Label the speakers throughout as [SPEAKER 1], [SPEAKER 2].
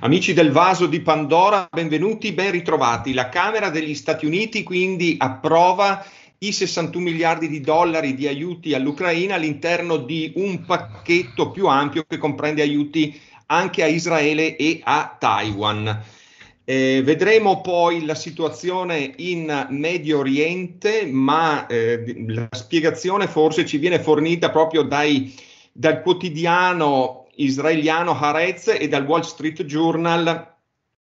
[SPEAKER 1] Amici del vaso di Pandora, benvenuti, ben ritrovati. La Camera degli Stati Uniti quindi approva i 61 miliardi di dollari di aiuti all'Ucraina all'interno di un pacchetto più ampio che comprende aiuti anche a Israele e a Taiwan. Eh, vedremo poi la situazione in Medio Oriente, ma eh, la spiegazione forse ci viene fornita proprio dai, dal quotidiano israeliano Haaretz e dal Wall Street Journal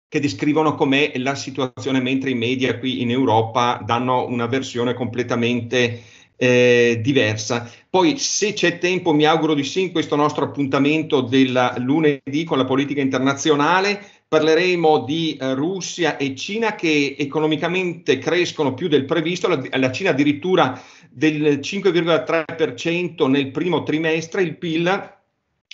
[SPEAKER 1] che descrivono com'è la situazione mentre i media qui in Europa danno una versione completamente eh, diversa. Poi se c'è tempo mi auguro di sì in questo nostro appuntamento del lunedì con la politica internazionale parleremo di eh, Russia e Cina che economicamente crescono più del previsto, la, la Cina addirittura del 5,3% nel primo trimestre, il PIL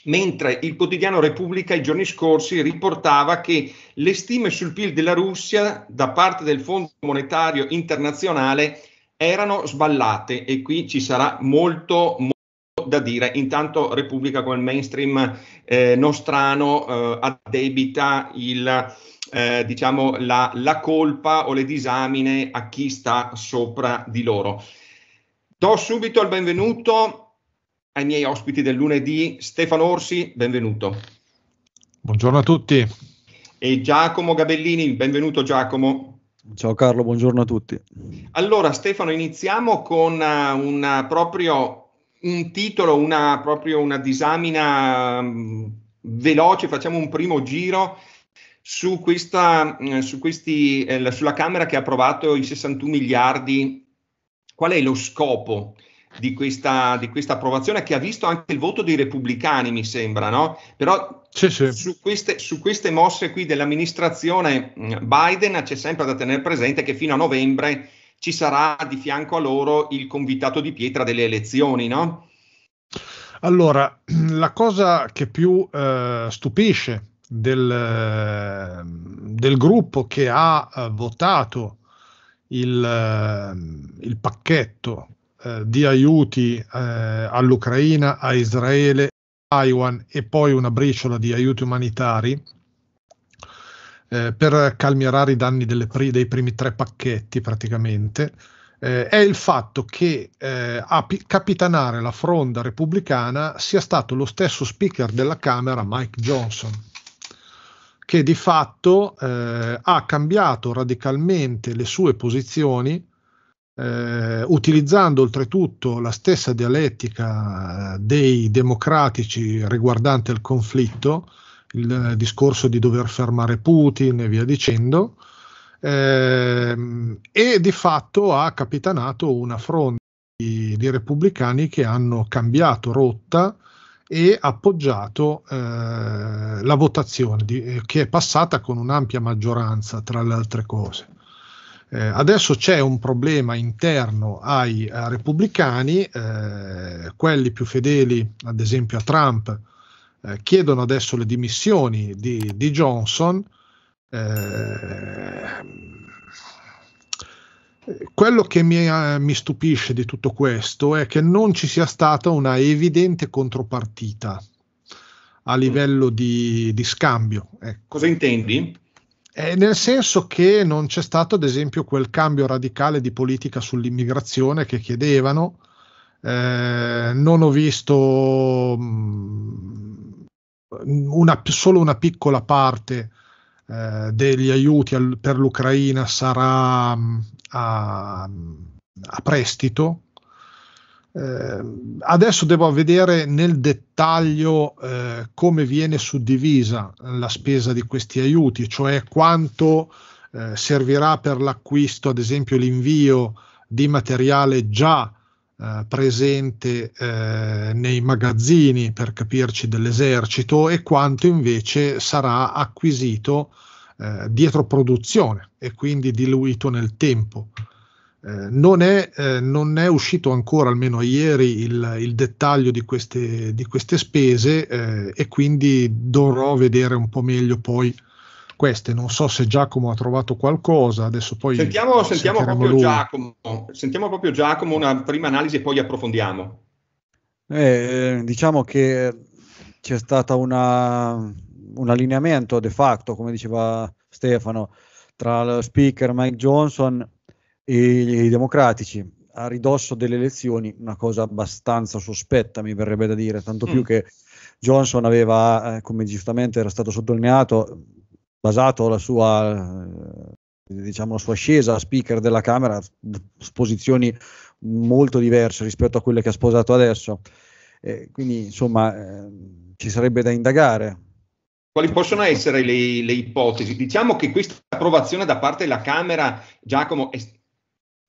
[SPEAKER 1] mentre il quotidiano Repubblica i giorni scorsi riportava che le stime sul PIL della Russia da parte del Fondo Monetario Internazionale erano sballate e qui ci sarà molto, molto da dire. Intanto Repubblica come il mainstream eh, nostrano eh, addebita il, eh, diciamo la, la colpa o le disamine a chi sta sopra di loro. Do subito il benvenuto ai miei ospiti del lunedì, Stefano Orsi, benvenuto.
[SPEAKER 2] Buongiorno a tutti.
[SPEAKER 1] E Giacomo Gabellini, benvenuto Giacomo.
[SPEAKER 2] Ciao Carlo, buongiorno a tutti.
[SPEAKER 1] Allora Stefano, iniziamo con eh, una, proprio un titolo, una, proprio una disamina mh, mm, veloce, facciamo un primo giro su questa, mm, su questi, eh, sulla Camera che ha approvato i 61 miliardi. Qual è lo scopo? di questa, di questa, approvazione che ha visto anche il voto dei repubblicani, mi sembra, no? Però sì, sì. Su, queste, su, queste, mosse qui dell'amministrazione mm, Biden c'è sempre da tenere presente che fino a novembre ci sarà di fianco a loro il convitato di pietra delle elezioni, no?
[SPEAKER 3] Allora, la cosa che più eh, stupisce del, del, gruppo che ha eh, votato il, eh, il pacchetto eh, di aiuti eh, all'Ucraina, a Israele, a Taiwan e poi una briciola di aiuti umanitari eh, per calmierare i danni pri- dei primi tre pacchetti praticamente, eh, è il fatto che eh, a pi- capitanare la fronda repubblicana sia stato lo stesso speaker della Camera Mike Johnson che di fatto ha cambiato radicalmente le sue posizioni eh, utilizzando oltretutto la stessa dialettica dei democratici riguardante il conflitto, il discorso di dover fermare Putin e via dicendo, ehm, e di fatto ha capitanato una fronte di, di repubblicani che hanno cambiato rotta e appoggiato eh, la votazione di, eh, che è passata con un'ampia maggioranza, tra le altre cose. Eh, adesso c'è un problema interno ai, ai eh, repubblicani, eh, quelli più fedeli ad esempio a Trump eh, chiedono adesso le dimissioni di, di Johnson. Eh, quello che mi, eh, mi, stupisce di tutto questo è che non ci sia stata una evidente contropartita a livello di, di scambio.
[SPEAKER 1] Ecco. Cosa intendi?
[SPEAKER 3] Eh, nel senso che non c'è stato, ad esempio, quel cambio radicale di politica sull'immigrazione che chiedevano. Eh, non ho visto mm, una, solo una piccola parte eh, degli aiuti al, per l'Ucraina sarà mm, a, a prestito, eh, adesso devo vedere nel dettaglio eh, come viene suddivisa la spesa di questi aiuti, cioè quanto eh, servirà per l'acquisto, ad esempio l'invio di materiale già eh, presente eh, nei magazzini, per capirci, dell'esercito e quanto invece sarà acquisito eh, dietro produzione e quindi diluito nel tempo. Eh, non, è, eh, non, è, uscito ancora, almeno ieri, il, il dettaglio di queste, di queste spese eh, e quindi dovrò vedere un po' meglio poi queste. Non so se Giacomo ha trovato qualcosa, adesso poi... Sentiamo, sentiamo proprio, Giacomo,
[SPEAKER 1] sentiamo proprio Giacomo una prima analisi e poi approfondiamo.
[SPEAKER 2] Eh, diciamo che c'è stato un allineamento de facto, come diceva Stefano, tra lo speaker Mike Johnson i democratici a ridosso delle elezioni, una cosa abbastanza sospetta mi verrebbe da dire, tanto mm. più che Johnson aveva, eh, come giustamente era stato sottolineato, basato la sua, eh, diciamo, la sua ascesa a speaker della Camera su posizioni molto diverse rispetto a quelle che ha sposato adesso. Eh, quindi insomma eh, ci sarebbe da indagare.
[SPEAKER 1] Quali possono essere le, le, ipotesi? Diciamo che questa approvazione da parte della Camera, Giacomo, è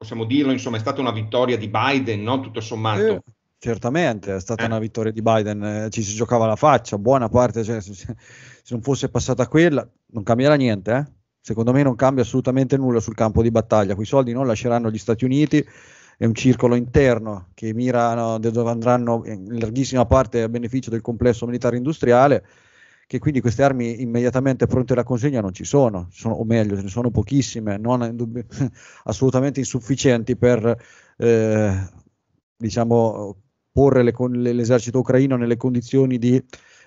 [SPEAKER 1] possiamo dirlo, insomma, è stata una vittoria di Biden, no? tutto sommato. Eh,
[SPEAKER 2] certamente è stata eh. una vittoria di Biden, eh, ci si giocava la faccia, buona parte, cioè, se, se, non fosse passata quella non cambierà niente, eh? secondo me non cambia assolutamente nulla sul campo di battaglia, quei soldi non lasceranno gli Stati Uniti, è un circolo interno che mirano, dove andranno eh, in larghissima parte a beneficio del complesso militare industriale che quindi queste armi immediatamente pronte alla consegna non ci sono, sono o meglio ce ne sono pochissime, non indubbi- assolutamente insufficienti per eh, diciamo, porre le, l'esercito ucraino nelle condizioni di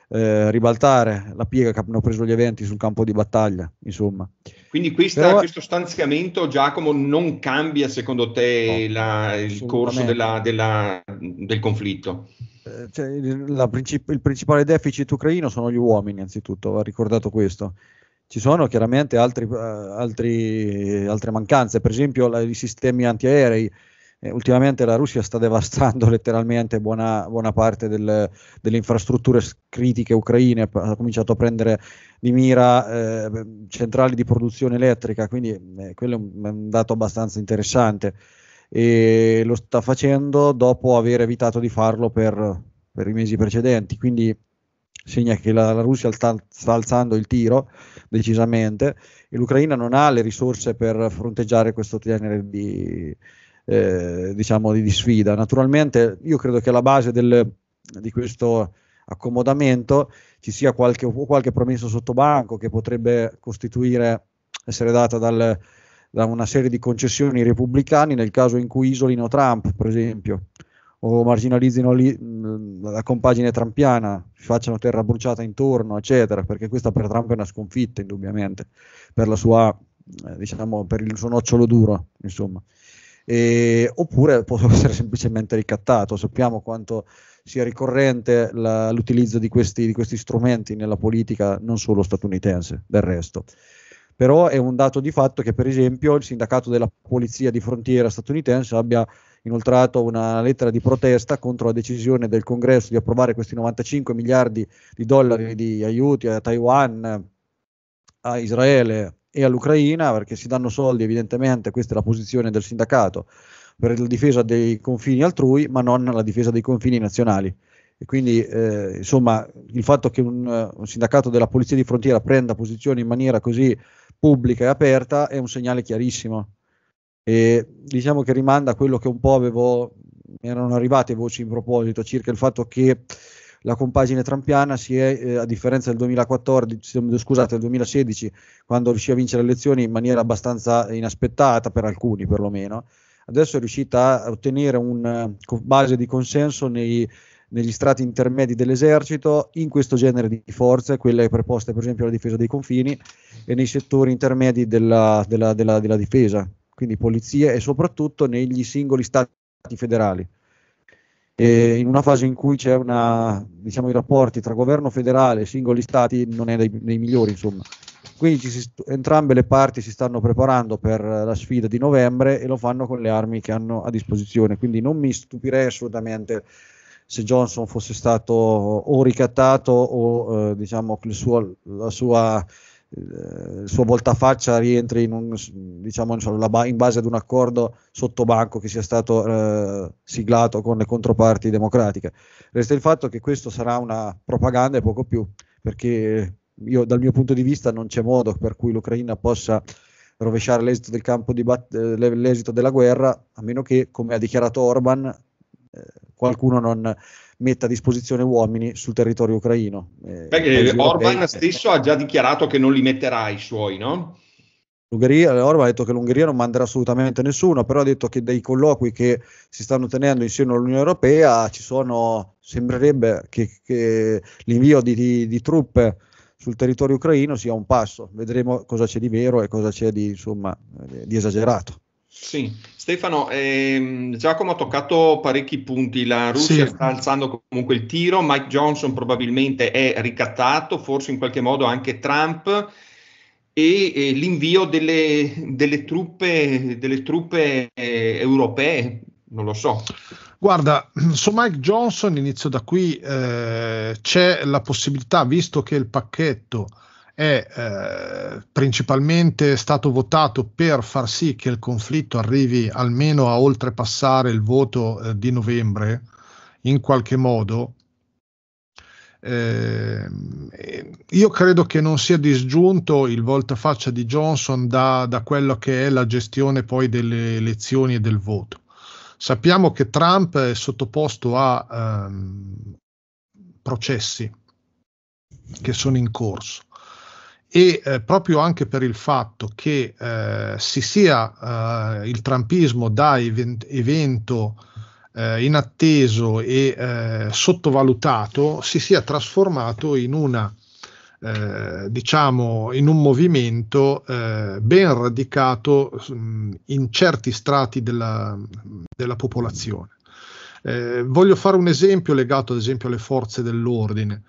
[SPEAKER 2] eh, ribaltare la piega che hanno preso gli eventi sul campo di battaglia. Insomma.
[SPEAKER 1] Quindi questa, Però, questo stanziamento, Giacomo, non cambia secondo te no, la, il corso della, della, del conflitto?
[SPEAKER 2] Eh, cioè, princip- il principale deficit ucraino sono gli uomini, innanzitutto, va ricordato questo. Ci sono chiaramente altri, uh, altri, altre mancanze, per esempio la, i sistemi antiaerei. Eh, ultimamente la Russia sta devastando letteralmente buona, buona parte del, delle infrastrutture critiche ucraine, ha cominciato a prendere di mira eh, centrali di produzione elettrica, quindi eh, quello è un, è un dato abbastanza interessante e lo sta facendo dopo aver evitato di farlo per, per i mesi precedenti, quindi segna che la, la Russia sta, sta, alzando il tiro decisamente e l'Ucraina non ha le risorse per fronteggiare questo genere di, eh, diciamo di, di sfida. Naturalmente io credo che alla base del, di questo accomodamento ci sia qualche, qualche promesso sottobanco che potrebbe costituire essere data dal, da una serie di concessioni ai repubblicani nel caso in cui isolino Trump, per esempio, o marginalizzino lì, mh, la compagine trampiana, facciano terra bruciata intorno, eccetera, perché questa per Trump è una sconfitta, indubbiamente, per, sua, eh, diciamo, per il suo nocciolo duro, insomma. E, oppure può essere semplicemente ricattato. Sappiamo quanto sia ricorrente la, l'utilizzo di questi, di questi, strumenti nella politica non solo statunitense, del resto però è un dato di fatto che per esempio il sindacato della polizia di frontiera statunitense abbia inoltrato una lettera di protesta contro la decisione del congresso di approvare questi 95 miliardi di dollari di aiuti a Taiwan, a Israele e all'Ucraina perché si danno soldi evidentemente, questa è la posizione del sindacato, per la difesa dei confini altrui ma non la difesa dei confini nazionali. E quindi eh, insomma il fatto che un, un, sindacato della polizia di frontiera prenda posizione in maniera così pubblica e aperta è un segnale chiarissimo. E diciamo che rimanda a quello che un po' avevo, erano arrivate voci in proposito circa il fatto che la compagine trampiana si è, eh, a differenza del 2014, scusate, del 2016, quando riuscì a vincere le elezioni in maniera abbastanza inaspettata per alcuni perlomeno, adesso è riuscita a ottenere una eh, base di consenso nei negli strati intermedi dell'esercito in questo genere di forze, quelle preposte per esempio alla difesa dei confini e nei settori intermedi della, della, della, della difesa, quindi polizia e soprattutto negli singoli stati federali. E in una fase in cui c'è una, diciamo, i rapporti tra governo federale e singoli stati non è dei, dei migliori, insomma. Quindi si, entrambe le parti si stanno preparando per la sfida di novembre e lo fanno con le armi che hanno a disposizione. Quindi non mi stupirei assolutamente se Johnson fosse stato o ricattato o eh, diciamo che il suo, la sua il eh, suo voltafaccia rientri in, un, diciamo, in base ad un accordo sottobanco che sia stato eh, siglato con le controparti democratiche. Resta il fatto che questo sarà una propaganda e poco più, perché io, dal mio punto di vista non c'è modo per cui l'Ucraina possa rovesciare l'esito, del bat- eh, l'esito della guerra, a meno che, come ha dichiarato Orban, eh, qualcuno non metta a disposizione uomini sul territorio ucraino. Eh, Perché eh, Orban
[SPEAKER 1] europei, stesso ha già dichiarato che non li metterà i suoi, no?
[SPEAKER 2] L'Ungheria, Orban ha detto che l'Ungheria non manderà assolutamente nessuno, però ha detto che dei colloqui che si stanno tenendo insieme all'Unione Europea ci sono, sembrerebbe che, che l'invio di, di, di, truppe sul territorio ucraino sia un passo. Vedremo cosa c'è di vero e cosa c'è di, insomma, di esagerato.
[SPEAKER 1] Sì, Stefano, ehm, Giacomo ha toccato parecchi punti, la Russia sì. sta alzando comunque il tiro, Mike Johnson probabilmente è ricattato, forse in qualche modo anche Trump e eh, l'invio delle, delle, truppe, delle truppe eh, europee, non lo so.
[SPEAKER 3] Guarda, su Mike Johnson inizio da qui, eh, c'è la possibilità, visto che il pacchetto è eh, principalmente stato votato per far sì che il conflitto arrivi almeno a oltrepassare il voto eh, di novembre in qualche modo. Eh, io credo che non sia disgiunto il voltafaccia di Johnson da, da quella che è la gestione poi delle elezioni e del voto. Sappiamo che Trump è sottoposto a ehm, processi che sono in corso e eh, proprio anche per il fatto che eh, si sia eh, il trampismo da event- evento eh, inatteso e eh, sottovalutato si sia trasformato in una eh, diciamo in un movimento ben radicato mh, in certi strati della, della popolazione. voglio fare un esempio legato ad esempio alle forze dell'ordine.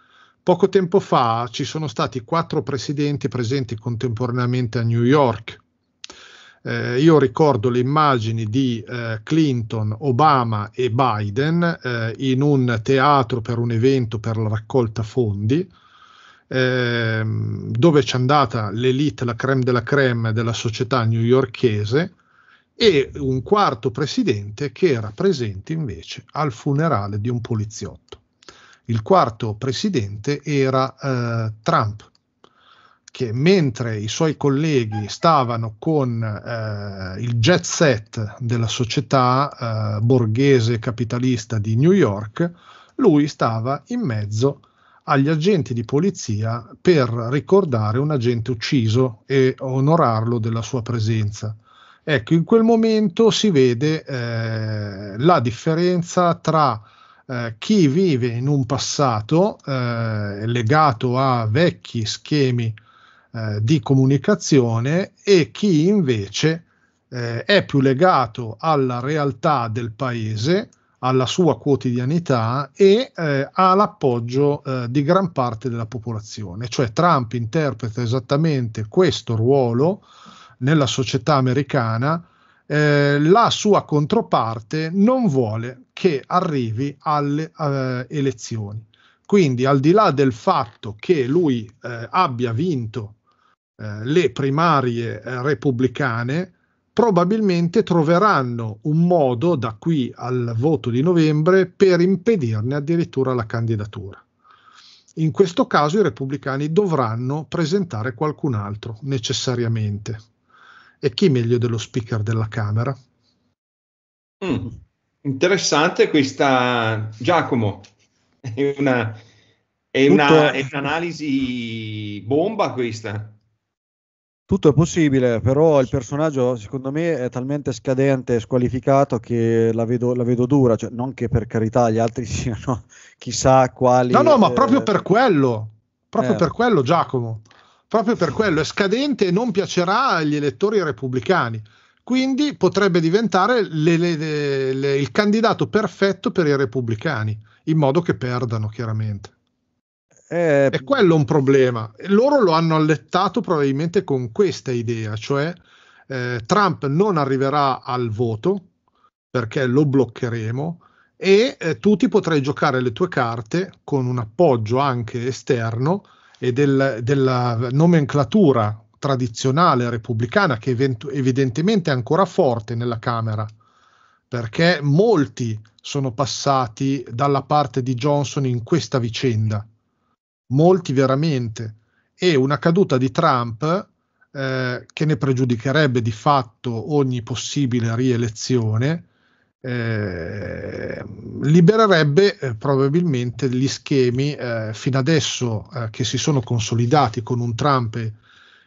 [SPEAKER 3] Poco tempo fa ci sono stati quattro presidenti presenti contemporaneamente a New York. Eh, io ricordo le immagini di eh, Clinton, Obama e Biden eh, in un teatro per un evento per la raccolta fondi, ehm, dove c'è andata l'elite, la creme della creme della società newyorchese e un quarto presidente che era presente invece al funerale di un poliziotto. Il quarto presidente era eh, Trump, che mentre i suoi colleghi stavano con eh, il jet set della società eh, borghese capitalista di New York, lui stava in mezzo agli agenti di polizia per ricordare un agente ucciso e onorarlo della sua presenza. Ecco, in quel momento si vede eh, la differenza tra eh, chi vive in un passato eh, legato a vecchi schemi eh, di comunicazione e chi invece eh, è più legato alla realtà del paese, alla sua quotidianità e eh, all'appoggio di gran parte della popolazione. Cioè Trump interpreta esattamente questo ruolo nella società americana eh, la sua controparte non vuole che arrivi alle eh, elezioni. Quindi al di là del fatto che lui eh, abbia vinto eh, le primarie eh, repubblicane, probabilmente troveranno un modo da qui al voto di novembre per impedirne addirittura la candidatura. In questo caso i repubblicani dovranno presentare qualcun altro, necessariamente. E chi meglio dello speaker della Camera?
[SPEAKER 1] Mm. Interessante questa, Giacomo, è, una, è, una, è un'analisi bomba questa.
[SPEAKER 2] Tutto è possibile, però il personaggio secondo me è talmente scadente e squalificato che la vedo, la vedo dura, cioè, non che per carità gli altri siano chissà quali... No, no, ma eh, proprio per quello,
[SPEAKER 3] proprio eh. per quello Giacomo, proprio per quello, è scadente e non piacerà agli elettori repubblicani. Quindi potrebbe diventare le, le, le, il candidato perfetto per i repubblicani, in modo che perdano chiaramente. Eh, è quello un problema. Loro lo hanno allettato probabilmente con questa idea, cioè eh, Trump non arriverà al voto perché lo bloccheremo e eh, tu ti potrai giocare le tue carte con un appoggio anche esterno e del, della nomenclatura tradizionale repubblicana che event- evidentemente è ancora forte nella Camera, perché molti sono passati dalla parte di Johnson in questa vicenda, molti veramente, e una caduta di Trump eh, che ne pregiudicherebbe di fatto ogni possibile rielezione, eh, libererebbe eh, probabilmente gli schemi eh, fino adesso eh, che si sono consolidati con un Trump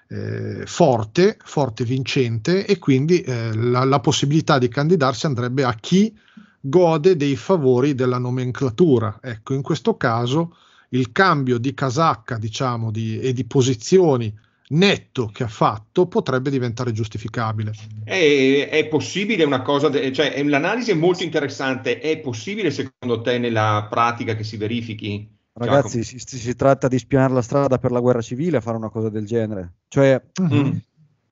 [SPEAKER 3] eh, forte, forte vincente e quindi eh, la, la, possibilità di candidarsi andrebbe a chi gode dei favori della nomenclatura. Ecco, in questo caso il cambio di casacca diciamo, di, e di posizioni netto che ha fatto potrebbe diventare giustificabile.
[SPEAKER 1] È, è possibile una cosa, de- cioè l'analisi è molto interessante, è possibile secondo te nella pratica che si verifichi?
[SPEAKER 2] Ragazzi, si, si, tratta di spianare la strada per la guerra civile a fare una cosa del genere. Cioè, mm-hmm.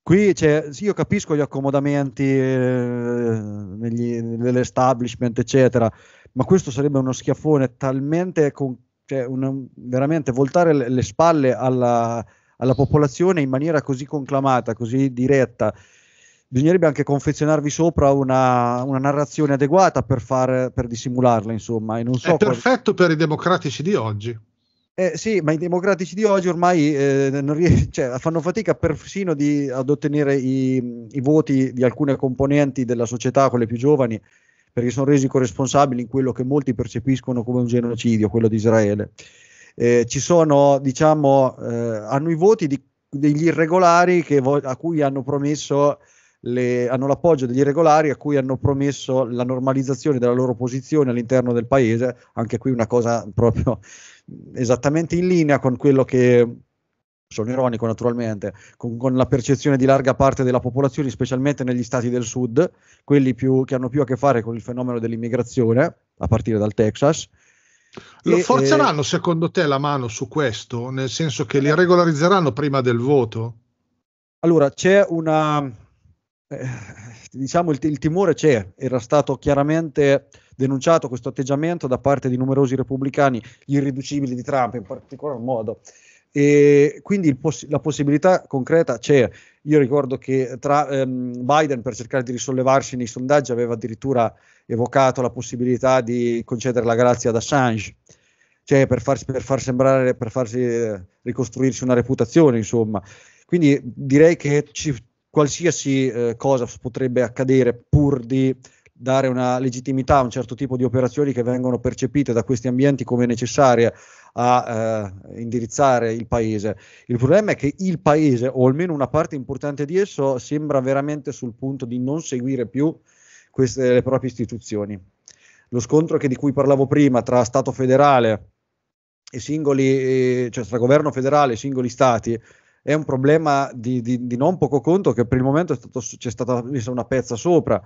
[SPEAKER 2] qui cioè, sì, io capisco gli accomodamenti eh, negli, nell'establishment, eccetera, ma questo sarebbe uno schiaffone talmente con, cioè, una, veramente voltare le, le spalle alla, alla popolazione in maniera così conclamata, così diretta bisognerebbe anche confezionarvi sopra una, una narrazione adeguata per, far, per dissimularla, insomma. So È perfetto qual... per i democratici di oggi. Eh, sì, ma i democratici di oggi ormai eh, ries- cioè, fanno fatica persino di, ad ottenere i, i, voti di alcune componenti della società, quelle più giovani, perché sono resi corresponsabili in quello che molti percepiscono come un genocidio, quello di Israele. Eh, ci sono, diciamo, eh, hanno i voti di, degli irregolari vo- a cui hanno promesso le, hanno l'appoggio degli irregolari a cui hanno promesso la normalizzazione della loro posizione all'interno del paese, anche qui una cosa proprio esattamente in linea con quello che sono ironico naturalmente, con, con, la percezione di larga parte della popolazione, specialmente negli stati del sud, quelli più, che hanno più a che fare con il fenomeno dell'immigrazione, a partire dal Texas. Lo e, forzeranno
[SPEAKER 3] eh, secondo te la mano su
[SPEAKER 2] questo, nel senso che li eh. regolarizzeranno prima del voto? Allora, c'è una, eh, diciamo il, il, timore c'è, era stato chiaramente denunciato questo atteggiamento da parte di numerosi repubblicani, gli irriducibili di Trump in particolar modo. E quindi poss- la possibilità concreta c'è. Io ricordo che tra, ehm, Biden, per cercare di risollevarsi nei sondaggi, aveva addirittura evocato la possibilità di concedere la grazia ad Assange, cioè per, farsi, per far sembrare, per farsi eh, ricostruirsi una reputazione, insomma. Quindi direi che ci qualsiasi eh, cosa potrebbe accadere pur di dare una legittimità a un certo tipo di operazioni che vengono percepite da questi ambienti come necessarie a eh, indirizzare il paese. Il problema è che il paese, o almeno una parte importante di esso, sembra veramente sul punto di non seguire più queste, le proprie istituzioni. Lo scontro di cui parlavo prima tra Stato federale e singoli, eh, cioè tra governo federale e singoli stati, è un problema di, di, di non poco conto che per il momento stato, c'è stata messa una pezza sopra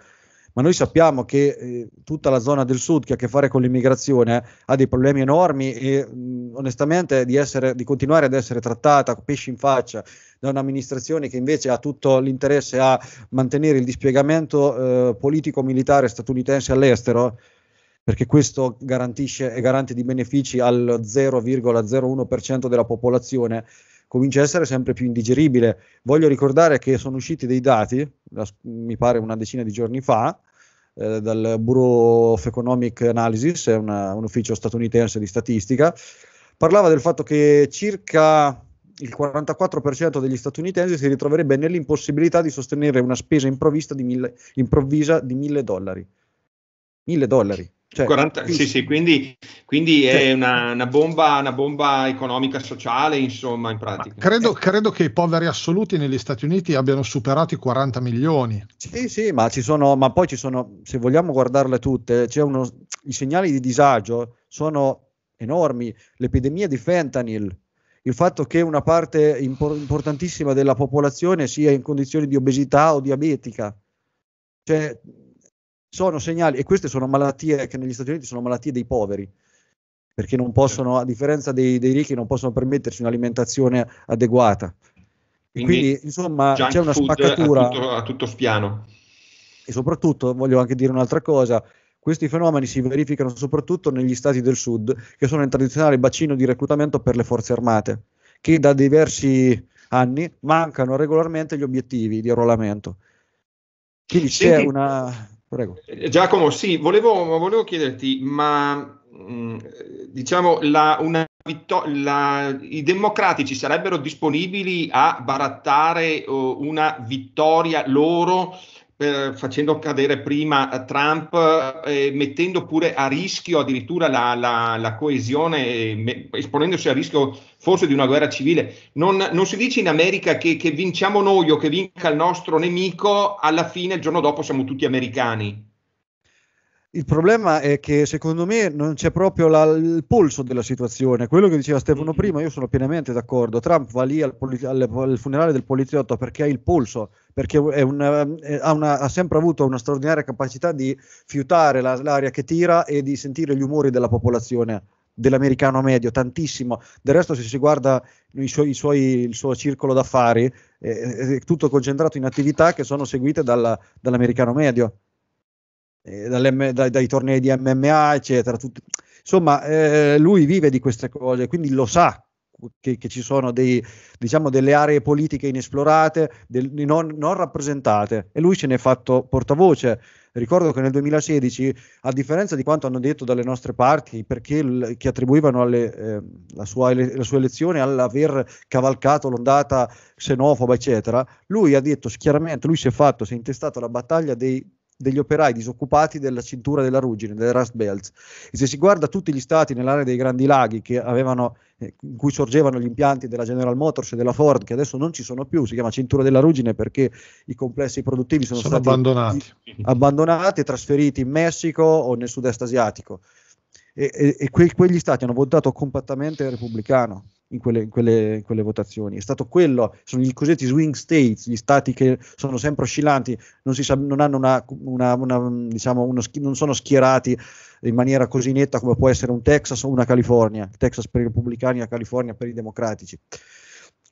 [SPEAKER 2] ma noi sappiamo che eh, tutta la zona del sud che ha a che fare con l'immigrazione eh, ha dei problemi enormi e mh, onestamente di, essere, di, continuare ad essere trattata pesci in faccia da un'amministrazione che invece ha tutto l'interesse a mantenere il dispiegamento eh, politico-militare statunitense all'estero perché questo garantisce e garante di benefici al 0,01% della popolazione comincia a essere sempre più indigeribile. Voglio ricordare che sono usciti dei dati, la, mi pare una decina di giorni fa, eh, dal Bureau of Economic Analysis, è una, un ufficio statunitense di statistica, parlava del fatto che circa il 44% degli statunitensi si ritroverebbe nell'impossibilità di sostenere una spesa improvvisa di 1000 dollari. 1000 dollari. Cioè, 40, sì,
[SPEAKER 1] sì, quindi, quindi cioè, è una, una, bomba, una bomba economica sociale, insomma, in pratica.
[SPEAKER 3] Credo, eh. credo, che i poveri assoluti negli Stati Uniti abbiano superato i
[SPEAKER 2] 40 milioni. Sì, sì, ma, ci sono, ma poi ci sono, se vogliamo guardarle tutte, uno, i segnali di disagio sono enormi. L'epidemia di fentanyl, il fatto che una parte importantissima della popolazione sia in condizioni di obesità o diabetica. Cioè, sono segnali, e queste sono malattie che negli Stati Uniti sono malattie dei poveri, perché non possono, a differenza dei, dei ricchi, non possono permettersi un'alimentazione adeguata. Quindi, quindi insomma, c'è una spaccatura. A tutto,
[SPEAKER 1] a tutto spiano.
[SPEAKER 2] E soprattutto, voglio anche dire un'altra cosa, questi fenomeni si verificano soprattutto negli stati del sud, che sono il tradizionale bacino di reclutamento per le forze armate, che da diversi anni mancano regolarmente gli obiettivi di arruolamento. Quindi Senti, c'è una. Prego. Eh,
[SPEAKER 1] Giacomo, sì, volevo, volevo chiederti, ma mm, diciamo la, una vittor- la, i democratici sarebbero disponibili a barattare uh, una vittoria loro eh, facendo cadere prima eh, Trump, eh, mettendo pure a rischio addirittura la, la, la coesione, me, esponendosi a rischio forse di una guerra civile. Non, non si dice in America che, che vinciamo noi o che vinca il nostro nemico, alla fine il giorno dopo siamo tutti americani.
[SPEAKER 2] Il problema è che secondo me non c'è proprio la, il polso della situazione. Quello che diceva Stefano mm-hmm. prima, io sono pienamente d'accordo. Trump va lì al, politi- al, al funerale del poliziotto perché ha il polso, perché una, ha, una, ha, sempre avuto una straordinaria capacità di fiutare la, l'aria che tira e di sentire gli umori della popolazione dell'americano medio, tantissimo. Del resto, se si guarda i suoi, i suoi, il suo circolo d'affari, è, è, tutto concentrato in attività che sono seguite dalla, dall'americano medio eh, dai, dai, tornei di MMA, eccetera. Tutti. Insomma, eh, lui vive di queste cose, quindi lo sa che, che ci sono dei, diciamo, delle aree politiche inesplorate, del, non, non rappresentate, e lui ce ne è fatto portavoce. Ricordo che nel 2016, a differenza di quanto hanno detto dalle nostre parti, perché l- che attribuivano alle, eh, la, sua ele- la, sua elezione all'aver cavalcato l'ondata xenofoba, eccetera, lui ha detto chiaramente, lui si è fatto, si è intestato la battaglia dei degli operai disoccupati della cintura della ruggine, delle Rust Belt. E se si guarda tutti gli stati nell'area dei Grandi Laghi avevano, eh, in cui sorgevano gli impianti della General Motors e della Ford, che adesso non ci sono più, si chiama cintura della ruggine perché i complessi produttivi sono, sono stati abbandonati. e trasferiti in Messico o nel sud-est asiatico e, e, e que, quegli stati hanno votato compattamente repubblicano in quelle, in, quelle, in quelle, votazioni. È stato quello, sono i cosiddetti swing states, gli stati che sono sempre oscillanti, non, sa, non hanno una, una, una, diciamo uno, non sono schierati in maniera così netta come può essere un Texas o una California, Texas per i repubblicani e la California per i democratici.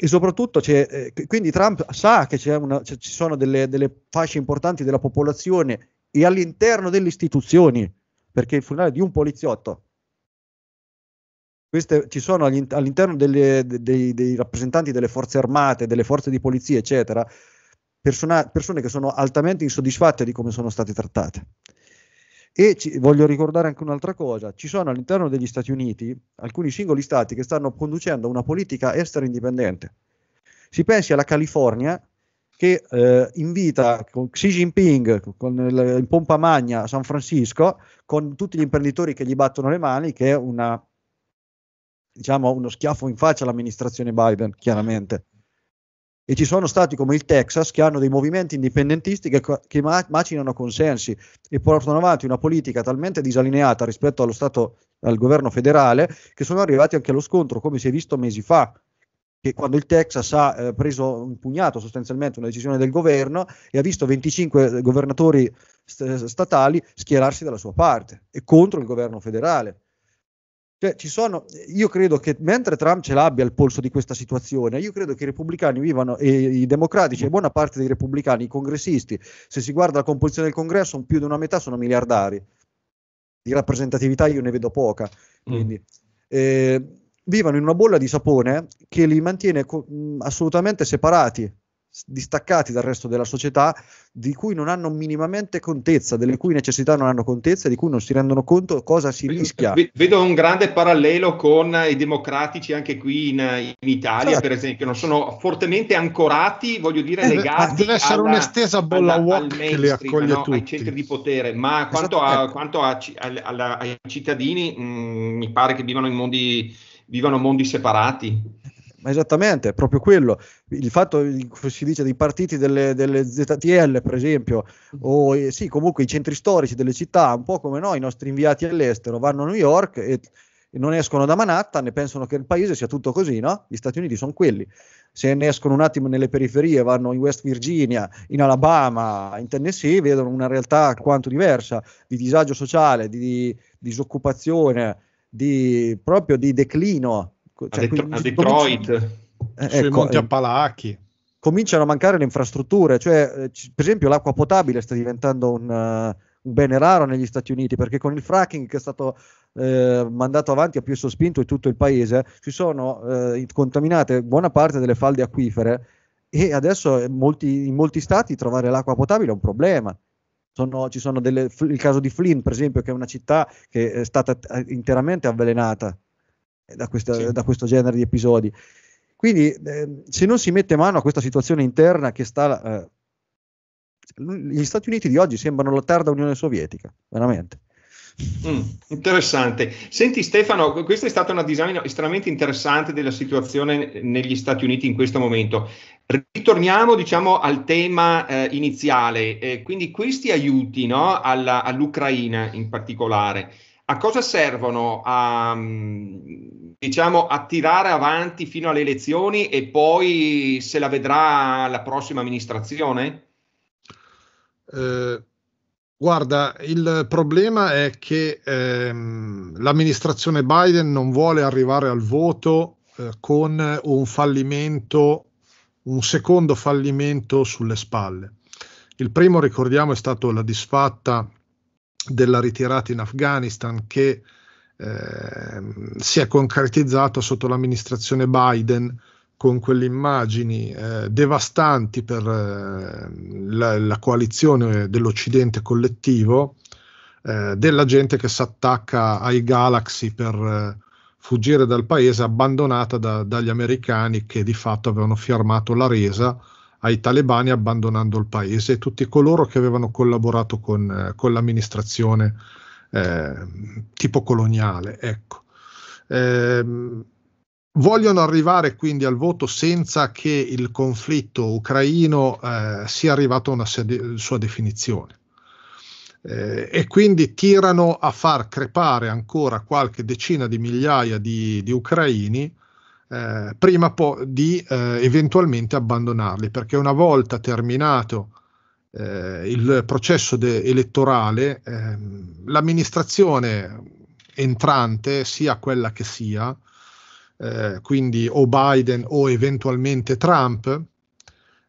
[SPEAKER 2] E soprattutto, eh, quindi Trump sa che ci sono delle, delle fasce importanti della popolazione e all'interno delle istituzioni perché il funerale di un poliziotto. Queste, ci sono all'interno delle, dei, dei, rappresentanti delle forze armate, delle forze di polizia, eccetera, persona, persone che sono altamente insoddisfatte di come sono state trattate. E ci, voglio ricordare anche un'altra cosa, ci sono all'interno degli Stati Uniti alcuni singoli stati che stanno conducendo una politica estera indipendente. Si pensi alla California, che eh, invita Xi Jinping con il, il pompa magna a San Francisco, con tutti gli imprenditori che gli battono le mani, che è una, diciamo, uno schiaffo in faccia all'amministrazione Biden, chiaramente. E ci sono stati come il Texas che hanno dei movimenti indipendentisti che, che macinano consensi e portano avanti una politica talmente disallineata rispetto allo Stato, al governo federale, che sono arrivati anche allo scontro, come si è visto mesi fa che quando il Texas ha eh, preso impugnato sostanzialmente una decisione del governo e ha visto 25 eh, governatori st- eh, statali schierarsi dalla sua parte e contro il governo federale. Cioè, sono, io credo che mentre Trump ce l'abbia al polso di questa situazione, io credo che i repubblicani vivano, e i democratici, e buona parte dei repubblicani, i congressisti, se si guarda la composizione del congresso, più di una metà sono miliardari. Di rappresentatività io ne vedo poca. Mm. Quindi, mm. eh, vivono in una bolla di sapone che li mantiene co- assolutamente separati, distaccati dal resto della società, di cui non hanno minimamente contezza, delle cui necessità non hanno contezza, di cui non si rendono conto cosa si rischia.
[SPEAKER 1] Vedo un grande parallelo con i democratici anche qui in, in Italia, certo. per esempio, non sono fortemente ancorati, voglio dire, eh, legati deve essere alla, un'estesa
[SPEAKER 3] bolla alla, walk che li accoglie no, tutti. ai
[SPEAKER 1] centri di potere, ma esatto, quanto, esatto, a, ecco. quanto a, alla, ai cittadini mh, mi pare che vivano in mondi vivono mondi separati.
[SPEAKER 2] Ma esattamente, è proprio quello. Il fatto, si dice, dei partiti delle, delle ZTL, per esempio, o eh, sì, comunque i centri storici delle città, un po' come noi, i nostri inviati all'estero, vanno a New York e non escono da Manhattan e pensano che il paese sia tutto così, no? Gli Stati Uniti sono quelli. Se ne escono un attimo nelle periferie, vanno in West Virginia, in Alabama, in Tennessee, vedono una realtà quanto diversa di disagio sociale, di, di disoccupazione, di, proprio di declino. Cioè, a, quindi, a Detroit,
[SPEAKER 1] eh,
[SPEAKER 2] sui ecco, Monti eh, Appalachi. Cominciano a mancare le infrastrutture, cioè, eh, c- per esempio l'acqua potabile sta diventando un, uh, un, bene raro negli Stati Uniti perché con il fracking che è stato eh, mandato avanti a più sospinto in tutto il paese si sono eh, contaminate buona parte delle falde acquifere e adesso molti, in molti stati trovare l'acqua potabile è un problema. Sono, ci sono delle, il caso di Flynn, per esempio, che è una città che è stata eh, interamente avvelenata eh, da, questa, sì. da questo genere di episodi. Quindi, eh, se non si mette mano a questa situazione interna che sta. Eh, gli Stati Uniti di oggi sembrano la tarda Unione Sovietica, veramente.
[SPEAKER 1] Mm, interessante. Senti Stefano, questa è stata una disamina estremamente interessante della situazione negli Stati Uniti in questo momento. Ritorniamo diciamo, al tema eh, iniziale, eh, quindi questi aiuti no, alla, all'Ucraina in particolare, a cosa servono? A, mm, diciamo, tirare avanti fino alle elezioni e poi se la vedrà la prossima amministrazione?
[SPEAKER 3] Eh, Guarda, il problema è che ehm, l'amministrazione Biden non vuole arrivare al voto eh, con un fallimento, un secondo fallimento sulle spalle. Il primo, ricordiamo, è stato la disfatta della ritirata in Afghanistan che eh, si è concretizzata sotto l'amministrazione Biden con quelle immagini eh, devastanti per eh, la, la, coalizione dell'Occidente collettivo, eh, della gente che si attacca ai Galaxy per eh, fuggire dal paese, abbandonata da, dagli americani che di fatto avevano firmato la resa ai talebani abbandonando il paese e tutti coloro che avevano collaborato con, eh, con l'amministrazione eh, tipo coloniale. Ecco. Eh, Vogliono arrivare quindi al voto senza che il conflitto ucraino eh, sia arrivato a una sua definizione. Eh, e quindi tirano a far crepare ancora qualche decina di migliaia di, di ucraini eh, prima po- di eh, eventualmente abbandonarli, perché una volta terminato eh, il processo de- elettorale, ehm, l'amministrazione entrante, sia quella che sia, eh, quindi o Biden o eventualmente Trump,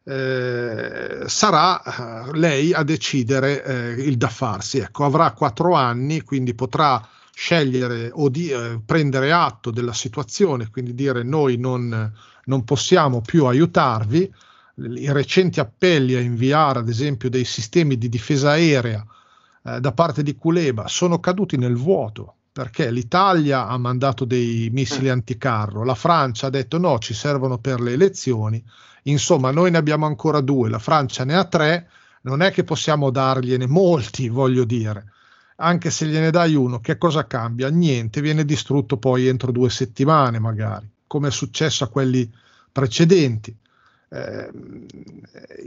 [SPEAKER 3] eh, sarà eh, lei a decidere eh, il da farsi. Ecco, avrà quattro anni, quindi potrà scegliere o di, eh, prendere atto della situazione, quindi dire noi non, non, possiamo più aiutarvi. I recenti appelli a inviare, ad esempio, dei sistemi di difesa aerea eh, da parte di Culeba sono caduti nel vuoto perché l'Italia ha mandato dei missili mm. anticarro, la Francia ha detto no, ci servono per le elezioni, insomma noi ne abbiamo ancora due, la Francia ne ha tre, non è che possiamo dargliene molti, voglio dire, anche se gliene dai uno, che cosa cambia? Niente, viene distrutto poi entro due settimane magari, come è successo a quelli precedenti. Eh,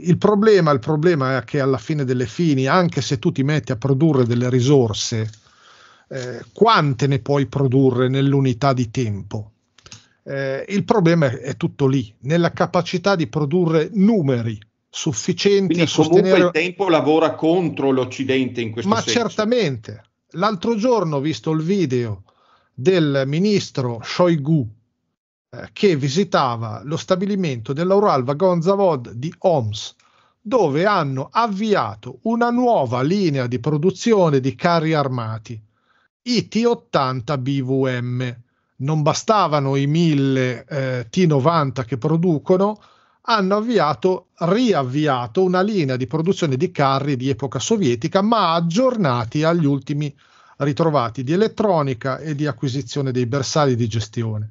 [SPEAKER 3] il, problema, il problema è che alla fine delle fini, anche se tu ti metti a produrre delle risorse, eh, quante ne puoi produrre nell'unità di tempo? Eh, il problema è, è tutto lì, nella capacità di produrre numeri sufficienti Quindi a sostenere... comunque
[SPEAKER 1] il tempo lavora contro l'Occidente in questo Ma senso. Ma
[SPEAKER 3] certamente. L'altro giorno ho visto il video del ministro Shoigu eh, che visitava lo stabilimento dell'Uralva Gonzavod di Homs, dove hanno avviato una nuova linea di produzione di carri armati IT80 BVM. Non bastavano i 1000 eh, T90 che producono, hanno avviato, riavviato una linea di produzione di carri di epoca sovietica, ma aggiornati agli ultimi ritrovati di elettronica e di acquisizione dei bersagli di gestione.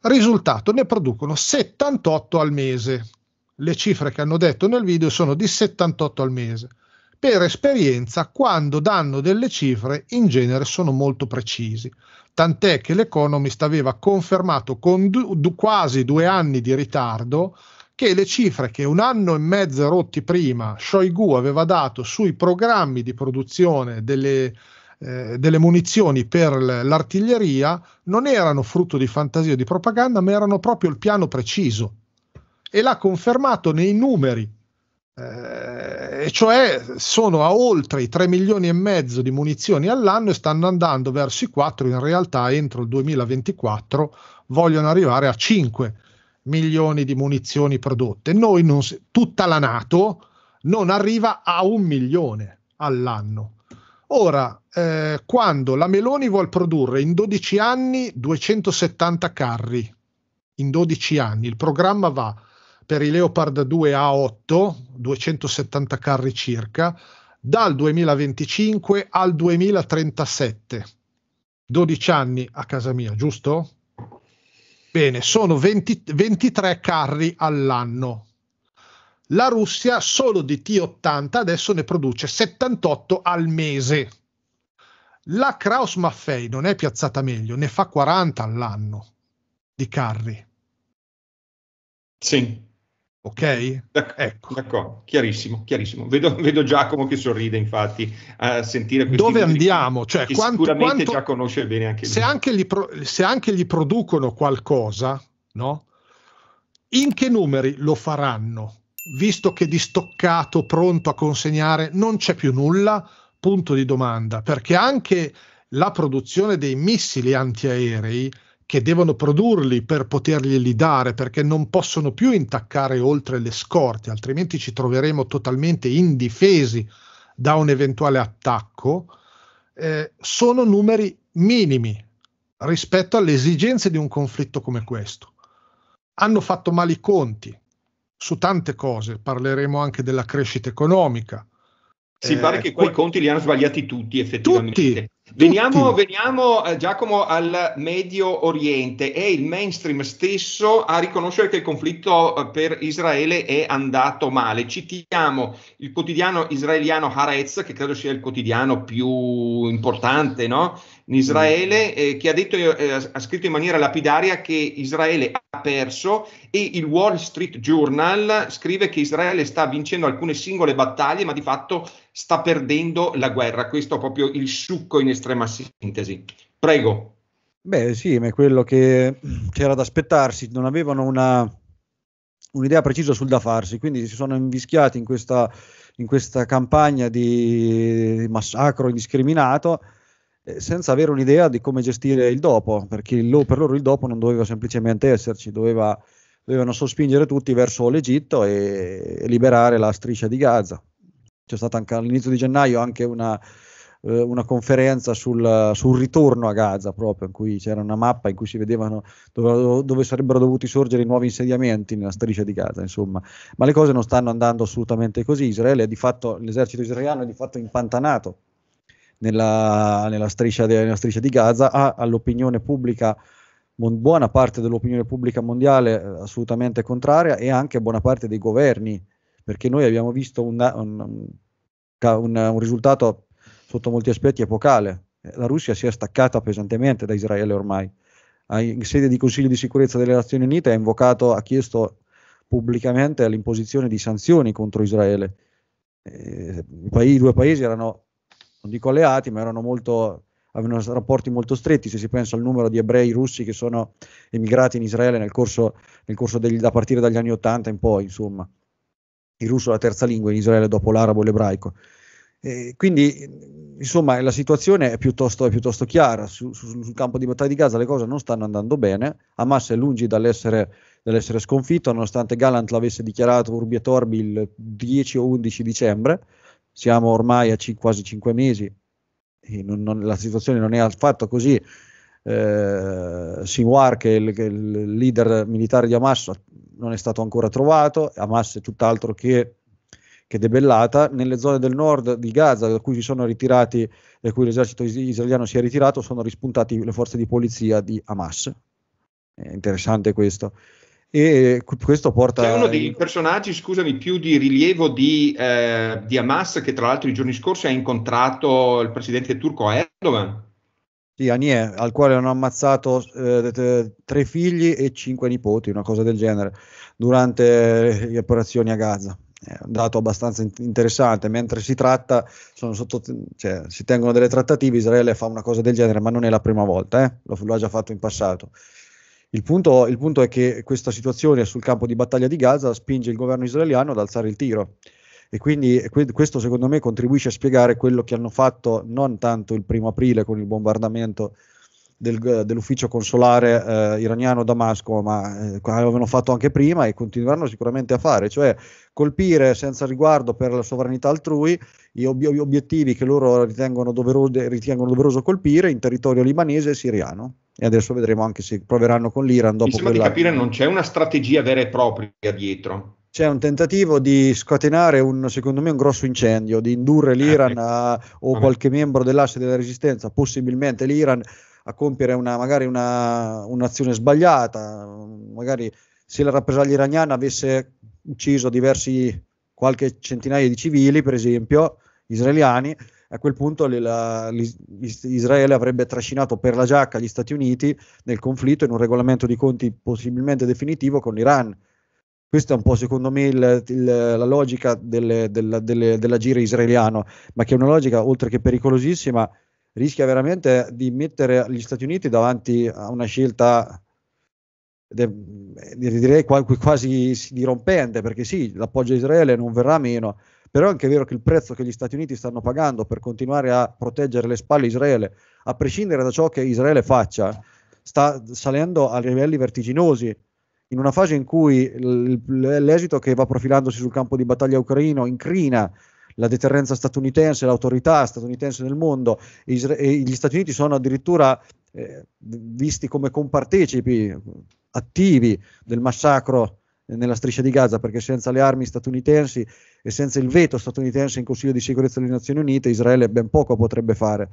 [SPEAKER 3] Risultato, ne producono 78 al mese. Le cifre che hanno detto nel video sono di 78 al mese per esperienza quando danno delle cifre in genere sono molto precisi. Tant'è che l'Economist aveva confermato con du- du- quasi due anni di ritardo che le cifre che un anno e mezzo rotti prima Shoigu aveva dato sui programmi di produzione delle, eh, delle munizioni per l'artiglieria non erano frutto di fantasia o di propaganda, ma erano proprio il piano preciso. E l'ha confermato nei numeri eh, e cioè sono a oltre i 3 milioni e mezzo di munizioni all'anno e stanno andando verso i 4, in realtà entro il 2024 vogliono arrivare a 5 milioni di munizioni prodotte. Noi non, tutta la Nato non arriva a un milione all'anno. Ora, eh, quando la Meloni vuole produrre in 12 anni 270 carri, in 12 anni, il programma va per i Leopard 2 A8, 270 carri circa, dal 2025 al 2037. 12 anni a casa mia, giusto? Bene, sono 20, 23 carri all'anno. La Russia solo di T80 adesso ne produce 78 al mese. La Kraus Maffei non è piazzata meglio, ne fa 40 all'anno di carri.
[SPEAKER 1] Sì. Ok? D'acc- ecco. D'accordo, chiarissimo, chiarissimo. Vedo, vedo, Giacomo che sorride, infatti, a sentire questo. Dove andiamo? Cioè, quanto, sicuramente quanto, già conosce bene anche
[SPEAKER 3] se Anche gli pro- se anche gli producono qualcosa, no? In che numeri lo faranno? Visto che di stoccato, pronto a consegnare, non c'è più nulla? Punto di domanda. Perché anche la produzione dei missili antiaerei che devono produrli per poterglieli dare perché non possono più intaccare oltre le scorte, altrimenti ci troveremo totalmente indifesi da un eventuale attacco, eh, sono numeri minimi rispetto alle esigenze di un conflitto come questo. Hanno fatto mali conti su tante cose, parleremo anche della crescita
[SPEAKER 1] economica, si eh, pare che quei conti li hanno sbagliati tutti, effettivamente. Tutti, Veniamo, veniamo eh, Giacomo al Medio Oriente. È il mainstream stesso a riconoscere che il conflitto eh, per Israele è andato male. Citiamo il quotidiano israeliano Haaretz, che credo sia il quotidiano più importante no? in Israele, eh, che ha, detto, eh, ha scritto in maniera lapidaria che Israele ha perso e il Wall Street Journal scrive che Israele sta vincendo alcune singole battaglie, ma di fatto sta perdendo la guerra. Questo è proprio il succo in estrema sintesi. Prego.
[SPEAKER 2] Beh sì, ma è quello che c'era da aspettarsi, non avevano una, un'idea precisa sul da farsi, quindi si sono invischiati in questa, in questa campagna di massacro indiscriminato eh, senza avere un'idea di come gestire il dopo, perché per loro il dopo non doveva semplicemente esserci, doveva, dovevano sospingere tutti verso l'Egitto e, e, liberare la striscia di Gaza. C'è stata anche all'inizio di gennaio anche una, eh, una conferenza sul, sul, ritorno a Gaza, proprio in cui c'era una mappa in cui si vedevano dove, dove sarebbero dovuti sorgere i nuovi insediamenti nella striscia di Gaza, insomma. Ma le cose non stanno andando assolutamente così. Israele è di fatto, l'esercito israeliano è di fatto impantanato nella, nella, striscia, de, nella striscia di Gaza, ha all'opinione pubblica Mon- buona parte dell'opinione pubblica mondiale eh, assolutamente contraria e anche buona parte dei governi, perché noi abbiamo visto una, un, un, un, risultato sotto molti aspetti epocale. Eh, la Russia si è staccata pesantemente da Israele ormai. In sede di Consiglio di sicurezza delle Nazioni Unite ha invocato, ha chiesto pubblicamente l'imposizione di sanzioni contro Israele. Eh, I due paesi erano non dico alleati, ma erano molto, avevano rapporti molto stretti, se si pensa al numero di ebrei russi che sono emigrati in Israele nel corso, nel corso degli, da partire dagli anni 80 in poi, insomma. Il russo è la terza lingua in Israele dopo l'arabo e l'ebraico. E quindi, insomma, la situazione è piuttosto, è piuttosto chiara. Su, su, sul campo di battaglia di Gaza le cose non stanno andando bene. Hamas è lungi dall'essere, dall'essere sconfitto, nonostante Gallant l'avesse dichiarato urbi e torbi il 10 o 11 dicembre siamo ormai a c- quasi cinque mesi, non, non, la situazione non è affatto così. Eh, Sinwar, che è il, il, leader militare di Hamas, non è stato ancora trovato, Hamas è tutt'altro che, che debellata. Nelle zone del nord di Gaza, da cui, ritirati, da cui l'esercito israeliano si è ritirato, sono rispuntate le forze di polizia di Hamas. È interessante questo e questo porta... C'è uno dei
[SPEAKER 1] personaggi, scusami, più di rilievo di, eh, di Hamas che tra l'altro i giorni scorsi ha incontrato il presidente turco Erdogan.
[SPEAKER 2] Sì, Anie, al quale hanno ammazzato eh, tre figli e cinque nipoti, una cosa del genere, durante le operazioni a Gaza. È un dato abbastanza interessante, mentre si tratta, sotto, cioè, si tengono delle trattative, Israele fa una cosa del genere, ma non è la prima volta, eh? lo, lo ha già fatto in passato. Il punto, il punto, è che questa situazione sul campo di battaglia di Gaza spinge il governo israeliano ad alzare il tiro e quindi questo secondo me contribuisce a spiegare quello che hanno fatto non tanto il primo aprile con il bombardamento del, dell'ufficio consolare eh, iraniano a Damasco, ma eh, avevano fatto anche prima e continueranno sicuramente a fare, cioè colpire senza riguardo per la sovranità altrui gli, ob- obiettivi che loro ritengono doveroso, ritengono doveroso colpire in territorio libanese e siriano e adesso vedremo anche se proveranno con l'Iran dopo Mi sembra quella... di capire non c'è una
[SPEAKER 1] strategia vera e propria dietro
[SPEAKER 2] c'è un tentativo di scatenare un, secondo me un grosso incendio di indurre eh, l'Iran ecco. a, o qualche membro dell'asse della resistenza possibilmente l'Iran a compiere una, magari una, un'azione sbagliata magari se la rappresaglia iraniana avesse ucciso diversi qualche centinaia di civili per esempio israeliani a quel punto la, Israele avrebbe trascinato per la giacca gli Stati Uniti nel conflitto in un regolamento di conti possibilmente definitivo con l'Iran. Questa è un po' secondo me il, il, la logica delle, della, delle, dell'agire israeliano, ma che è una logica oltre che pericolosissima, rischia veramente di mettere gli Stati Uniti davanti a una scelta direi quasi dirompente, perché sì, l'appoggio a Israele non verrà meno, però è anche vero che il prezzo che gli Stati Uniti stanno pagando per continuare a proteggere le spalle di Israele, a prescindere da ciò che Israele faccia, sta salendo a livelli vertiginosi. In una fase in cui l'esito che va profilandosi sul campo di battaglia ucraino incrina la deterrenza statunitense, l'autorità statunitense nel mondo, e gli Stati Uniti sono addirittura eh, visti come compartecipi attivi del massacro nella striscia di Gaza, perché senza le armi statunitensi e senza il veto statunitense in Consiglio di sicurezza delle Nazioni Unite, Israele ben poco potrebbe fare.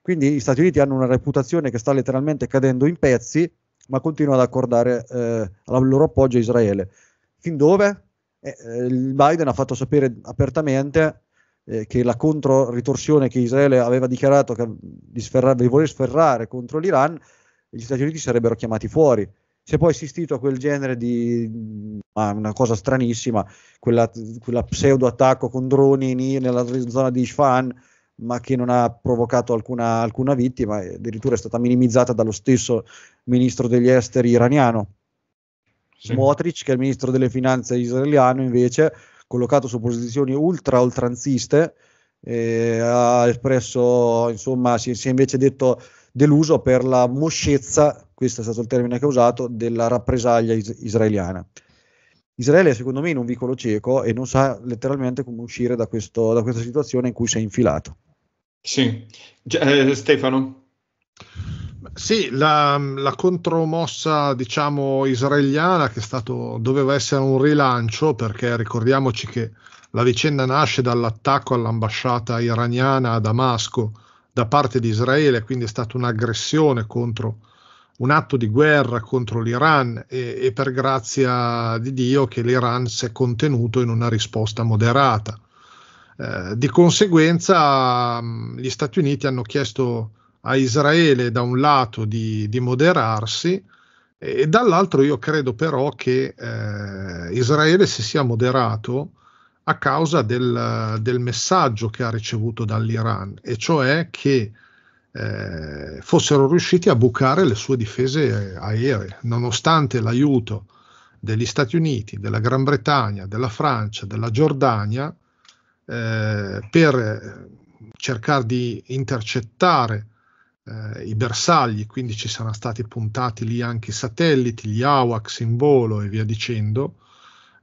[SPEAKER 2] Quindi gli Stati Uniti hanno una reputazione che sta letteralmente cadendo in pezzi, ma continuano ad accordare eh, loro appoggio a Israele. Fin dove? Eh, eh Biden ha fatto sapere apertamente eh, che la controritorsione che Israele aveva dichiarato che, di, sferra, di voler sferrare contro l'Iran, gli Stati Uniti sarebbero chiamati fuori si è poi assistito a quel genere di ah, una cosa stranissima, quella, quella pseudo attacco con droni in, nella zona di Isfahan, ma che non ha provocato alcuna, alcuna vittima, addirittura è stata minimizzata dallo stesso ministro degli esteri iraniano. Sì. Motric, che è il ministro delle finanze israeliano, invece, collocato su posizioni ultra oltranziste, eh, ha espresso, insomma, si, si è invece detto deluso per la moscezza, questo è stato il termine che ha usato, della rappresaglia is- israeliana. Israele è secondo me in un vicolo cieco e non sa letteralmente come uscire da, questo, da questa situazione in cui si è infilato.
[SPEAKER 1] Sì, eh, Stefano.
[SPEAKER 3] Sì, la, la, contromossa diciamo israeliana che stato, doveva essere un rilancio perché ricordiamoci che la vicenda nasce dall'attacco all'ambasciata iraniana a Damasco da parte di Israele, quindi è stata un'aggressione contro un atto di guerra contro l'Iran e, e, per grazia di Dio che l'Iran si è contenuto in una risposta moderata. Eh, di conseguenza mm, gli Stati Uniti hanno chiesto a Israele da un lato di, di moderarsi e, e dall'altro io credo però che eh, Israele si sia moderato a causa del, del messaggio che ha ricevuto dall'Iran, e cioè che eh, fossero riusciti a bucare le sue difese aeree, nonostante l'aiuto degli Stati Uniti, della Gran Bretagna, della Francia, della Giordania, eh, per cercare di intercettare eh, i bersagli, quindi ci saranno stati puntati lì anche i satelliti, gli AWACS in volo e via dicendo,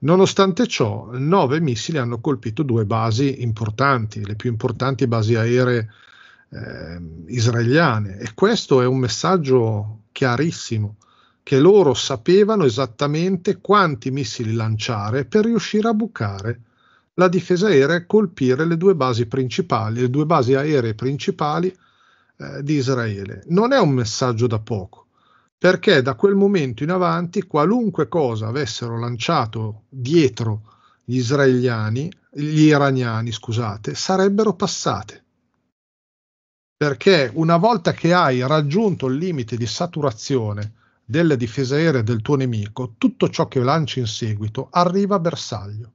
[SPEAKER 3] Nonostante ciò, nove missili hanno colpito due basi importanti, le più importanti basi aeree eh, israeliane. E questo è un messaggio chiarissimo, che loro sapevano esattamente quanti missili lanciare per riuscire a bucare la difesa aerea e colpire le due basi principali, le due basi aeree principali eh, di Israele. Non è un messaggio da poco perché da quel momento in avanti qualunque cosa avessero lanciato dietro gli israeliani, gli iraniani, scusate, sarebbero passate. Perché una volta che hai raggiunto il limite di saturazione delle difese aeree del tuo nemico, tutto ciò che lanci in seguito arriva a bersaglio.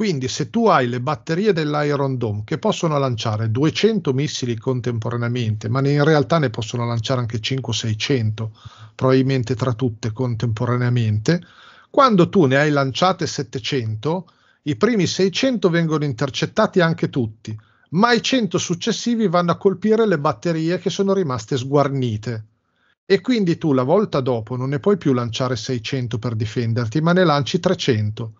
[SPEAKER 3] Quindi se tu hai le batterie dell'Iron Dome che possono lanciare 200 missili contemporaneamente, ma in realtà ne possono lanciare anche 500-600, probabilmente tra tutte contemporaneamente, quando tu ne hai lanciate 700, i primi 600 vengono intercettati anche tutti, ma i 100 successivi vanno a colpire le batterie che sono rimaste sguarnite. E quindi tu la volta dopo non ne puoi più lanciare 600 per difenderti, ma ne lanci 300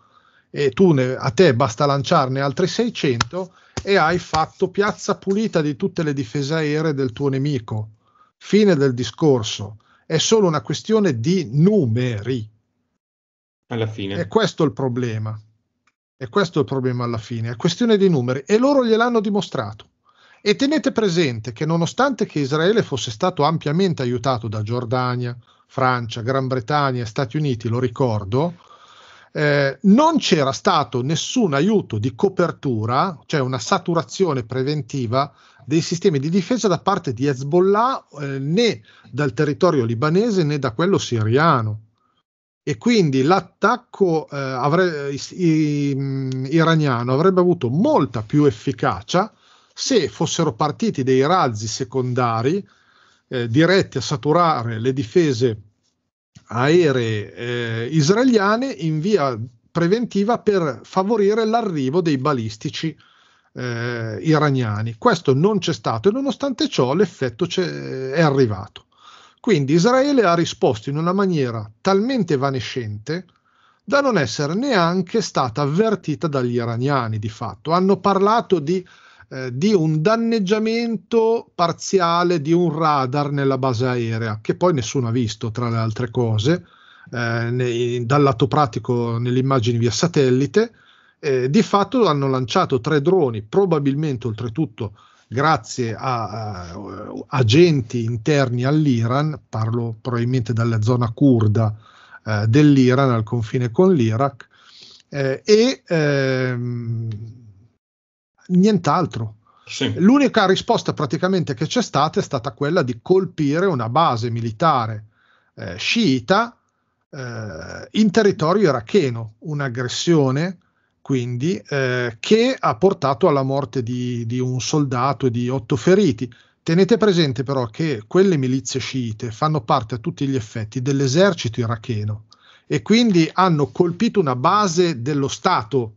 [SPEAKER 3] e tu ne, a te basta lanciarne altri 600 e hai fatto piazza pulita di tutte le difese aeree del tuo nemico. Fine del discorso. È solo una questione di numeri. Alla fine. E questo è il problema. E questo è il problema alla fine. È questione di numeri. E loro gliel'hanno dimostrato. E tenete presente che nonostante che Israele fosse stato ampiamente aiutato da Giordania, Francia, Gran Bretagna e Stati Uniti, lo ricordo, eh, non c'era stato nessun aiuto di copertura, cioè una saturazione preventiva dei sistemi di difesa da parte di Hezbollah eh, né dal territorio libanese né da quello siriano. E quindi l'attacco eh, avre- i- i- iraniano avrebbe avuto molta più efficacia se fossero partiti dei razzi secondari eh, diretti a saturare le difese aeree eh, israeliane in via preventiva per favorire l'arrivo dei balistici eh, iraniani. Questo non c'è stato e nonostante ciò l'effetto è arrivato. Quindi Israele ha risposto in una maniera talmente evanescente da non essere neanche stata avvertita dagli iraniani di fatto. Hanno parlato di eh, di un danneggiamento parziale di un radar nella base aerea, che poi nessuno ha visto, tra le altre cose, eh, nei, dal lato pratico nelle immagini via satellite. Eh, di fatto hanno lanciato tre droni, probabilmente oltretutto grazie a, a, eh, agenti interni all'Iran, parlo probabilmente dalla zona kurda eh, dell'Iran al confine con l'Iraq, eh, e ehm, nient'altro. Sì. L'unica risposta praticamente che c'è stata è stata quella di colpire una base militare eh, sciita eh, in territorio iracheno, un'aggressione quindi eh, che ha portato alla morte di, di, un soldato e di otto feriti. Tenete presente però che quelle milizie sciite fanno parte a tutti gli effetti dell'esercito iracheno e quindi hanno colpito una base dello Stato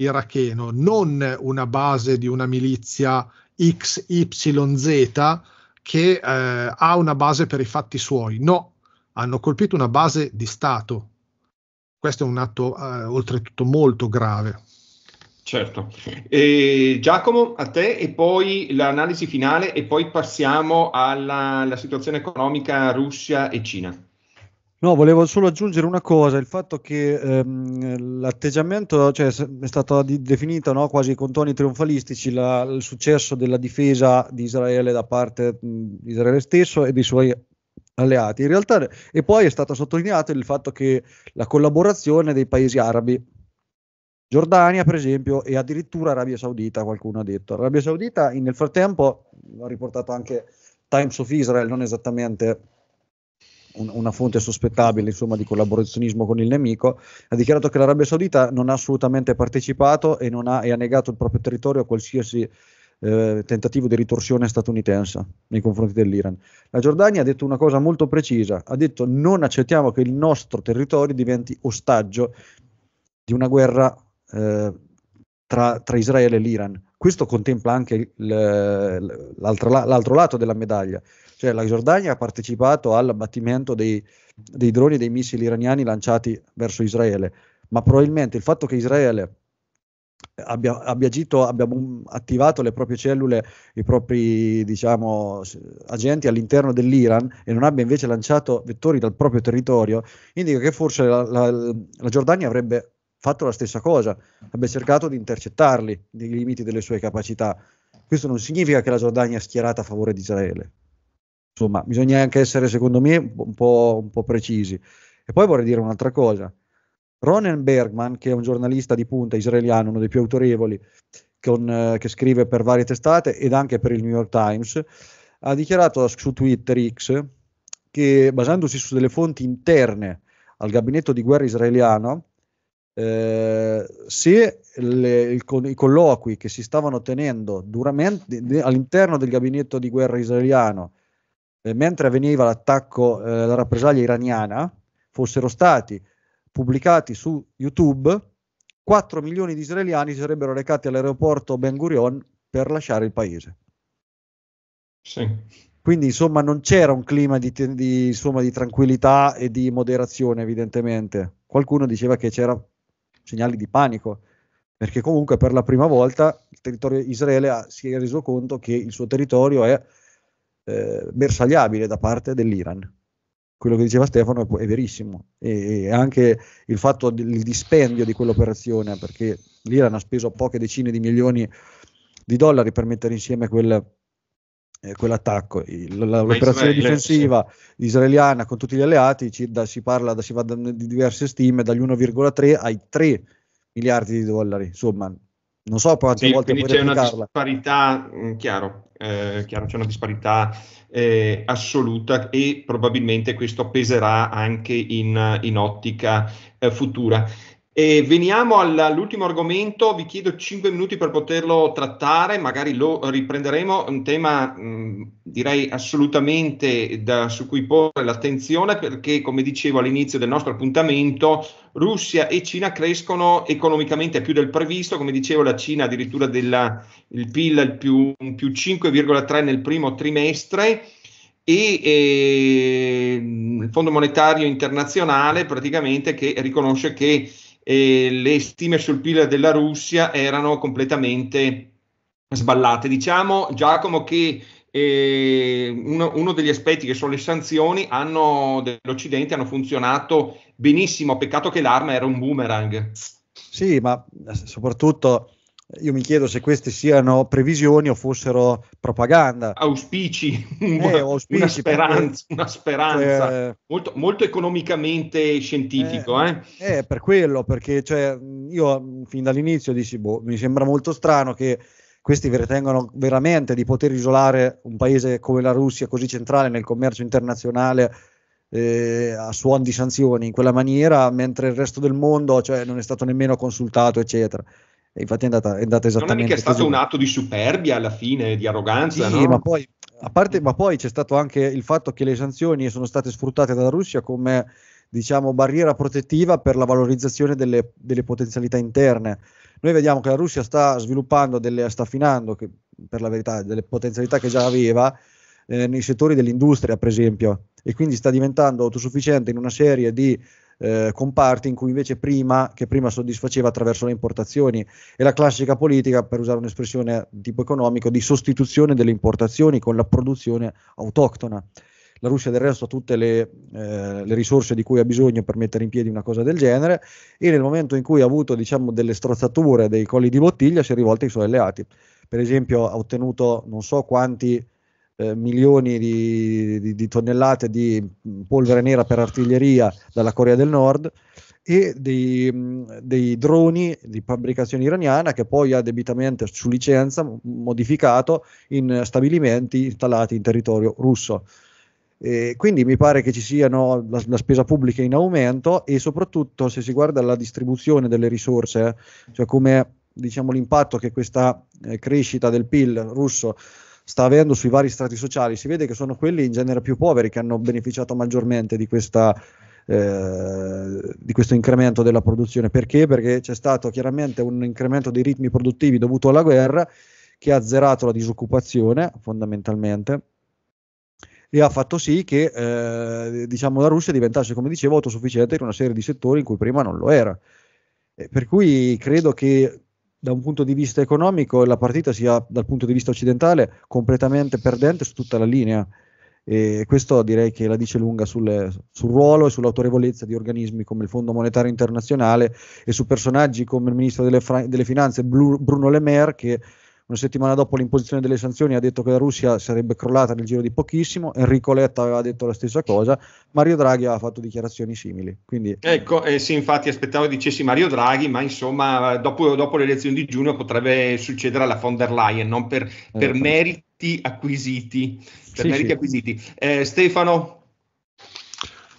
[SPEAKER 3] iracheno, non una base di una milizia XYZ che eh, ha una base per i fatti suoi. No, hanno colpito una base di Stato. Questo è un atto eh, oltretutto molto grave.
[SPEAKER 1] Certo. Eh, Giacomo, a te e poi l'analisi finale e poi passiamo alla, alla situazione economica Russia e Cina.
[SPEAKER 2] No, volevo solo aggiungere una cosa, il fatto che ehm, l'atteggiamento, cioè è stato di, definita no, quasi con toni trionfalistici la, il successo della difesa di Israele da parte di Israele stesso e dei suoi alleati. In realtà, e poi è stato sottolineato il fatto che la collaborazione dei paesi arabi, Giordania per esempio e addirittura Arabia Saudita, qualcuno ha detto. Arabia Saudita nel frattempo, l'ha riportato anche Times of Israel, non esattamente un, una fonte sospettabile insomma, di collaborazionismo con il nemico, ha dichiarato che l'Arabia Saudita non ha assolutamente partecipato e, ha, e ha negato il proprio territorio a qualsiasi eh, tentativo di ritorsione statunitense nei confronti dell'Iran. La Giordania ha detto una cosa molto precisa, ha detto non accettiamo che il nostro territorio diventi ostaggio di una guerra eh, tra, tra, Israele e l'Iran. Questo contempla anche l'altro, l'altro lato della medaglia, cioè la Giordania ha partecipato all'abbattimento dei, dei droni e dei missili iraniani lanciati verso Israele, ma probabilmente il fatto che Israele abbia, abbia, agito, abbia attivato le proprie cellule, i propri diciamo, agenti all'interno dell'Iran e non abbia invece lanciato vettori dal proprio territorio, indica che forse la, la, la Giordania avrebbe fatto la stessa cosa, avrebbe cercato di intercettarli nei limiti delle sue capacità. Questo non significa che la Giordania è schierata a favore di Israele, Insomma, bisogna anche essere, secondo me, un po', un po precisi. E poi vorrei dire un'altra cosa. Ronen Bergman, che è un giornalista di punta israeliano, uno dei più autorevoli, con, eh, che scrive per varie testate ed anche per il New York Times, ha dichiarato su Twitter X che, basandosi su delle fonti interne al gabinetto di guerra israeliano, eh, se le, con, i colloqui che si stavano tenendo duramente all'interno del gabinetto di guerra israeliano eh, mentre avveniva l'attacco, eh, la rappresaglia iraniana, fossero stati pubblicati su YouTube, 4 milioni di israeliani si sarebbero recati all'aeroporto Ben Gurion per lasciare il paese. Sì. Quindi insomma non c'era un clima di, di, insomma, di, tranquillità e di moderazione evidentemente. Qualcuno diceva che c'era segnali di panico, perché comunque per la prima volta il territorio Israele ha, si è reso conto che il suo territorio è eh, bersagliabile da parte dell'Iran. Quello che diceva Stefano è, verissimo e, e, anche il fatto del dispendio di quell'operazione, perché l'Iran ha speso poche decine di milioni di dollari per mettere insieme quel, eh, quell'attacco. Il, la, l'operazione Israele, difensiva sì. israeliana con tutti gli alleati ci, da, si parla, da, si va da, di diverse stime, dagli 1,3 ai 3 miliardi di dollari. Insomma, non so quante sì, volte puoi C'è una
[SPEAKER 1] disparità, mh, mm, chiaro. Eh, chiaro c'è una disparità eh, assoluta e probabilmente questo peserà anche in, in ottica eh, futura. E veniamo all'ultimo argomento, vi chiedo 5 minuti per poterlo trattare, magari lo riprenderemo, un tema mh, direi assolutamente da, su cui porre l'attenzione perché come dicevo all'inizio del nostro appuntamento Russia e Cina crescono economicamente più del previsto, come dicevo la Cina addirittura della, il PIL più, più 5,3 nel primo trimestre e eh, il Fondo Monetario Internazionale praticamente che riconosce che eh, le stime sul PIL della Russia erano completamente sballate. Diciamo, Giacomo, che eh, uno, uno, degli aspetti che sono le sanzioni hanno, dell'Occidente hanno funzionato benissimo, peccato che l'arma era un boomerang.
[SPEAKER 2] Sì, ma soprattutto io mi chiedo se queste siano previsioni o fossero propaganda.
[SPEAKER 1] Auspici, eh, auspici una speranza, una speranza. Cioè, molto, molto, economicamente scientifico. Eh,
[SPEAKER 2] eh. eh per quello, perché cioè, io mm, fin dall'inizio dici, boh, mi sembra molto strano che questi ritengono veramente di poter isolare un paese come la Russia, così centrale nel commercio internazionale, eh, a suon di sanzioni in quella maniera, mentre il resto del mondo cioè, non è stato nemmeno consultato, eccetera infatti è andata, è andata esattamente non è mica stato un
[SPEAKER 1] atto di superbia alla fine, di arroganza, sì, no? ma
[SPEAKER 2] poi... Parte, ma poi c'è stato anche il fatto che le sanzioni sono state sfruttate dalla Russia come diciamo, barriera protettiva per la valorizzazione delle, delle, potenzialità interne. Noi vediamo che la Russia sta sviluppando, delle, sta affinando, che, per la verità, delle potenzialità che già aveva eh, nei settori dell'industria, per esempio, e quindi sta diventando autosufficiente in una serie di eh, comparti in cui invece prima, che prima soddisfaceva attraverso le importazioni e la classica politica, per usare un'espressione tipo economico, di sostituzione delle importazioni con la produzione autoctona. La Russia del resto ha tutte le, eh, le, risorse di cui ha bisogno per mettere in piedi una cosa del genere e nel momento in cui ha avuto diciamo, delle strozzature, dei colli di bottiglia, si è rivolta ai suoi alleati. Per esempio ha ottenuto non so quanti eh, milioni di, di, di, tonnellate di mm, polvere nera per artiglieria dalla Corea del Nord e dei, mm, dei, droni di fabbricazione iraniana che poi ha debitamente su licenza modificato in stabilimenti installati in territorio russo. E quindi mi pare che ci siano la, la, spesa pubblica in aumento e soprattutto se si guarda la distribuzione delle risorse, eh, cioè come diciamo, l'impatto che questa eh, crescita del PIL russo sta avendo sui vari strati sociali, si vede che sono quelli in genere più poveri che hanno beneficiato maggiormente di, questa, eh, di questo incremento della produzione. Perché? Perché c'è stato chiaramente un incremento dei ritmi produttivi dovuto alla guerra che ha azzerato la disoccupazione fondamentalmente e ha fatto sì che eh, diciamo, la Russia diventasse, come dicevo, autosufficiente in una serie di settori in cui prima non lo era. Eh, per cui credo che da un punto di vista economico la partita sia dal punto di vista occidentale completamente perdente su tutta la linea e questo direi che la dice lunga sul, sul ruolo e sull'autorevolezza di organismi come il Fondo Monetario Internazionale e su personaggi come il Ministro delle, Fra- delle Finanze Blu- Bruno Le Maire che una settimana dopo l'imposizione delle sanzioni ha detto che la Russia sarebbe crollata nel giro di pochissimo, Enrico Letta aveva detto la stessa cosa, Mario Draghi ha fatto dichiarazioni simili. Quindi...
[SPEAKER 1] Ecco, eh, sì, infatti aspettavo dicessi Mario Draghi, ma insomma dopo, dopo, le elezioni di giugno potrebbe succedere alla von der Leyen, non per, per eh, meriti acquisiti. Per sì, meriti sì. acquisiti. Eh, Stefano,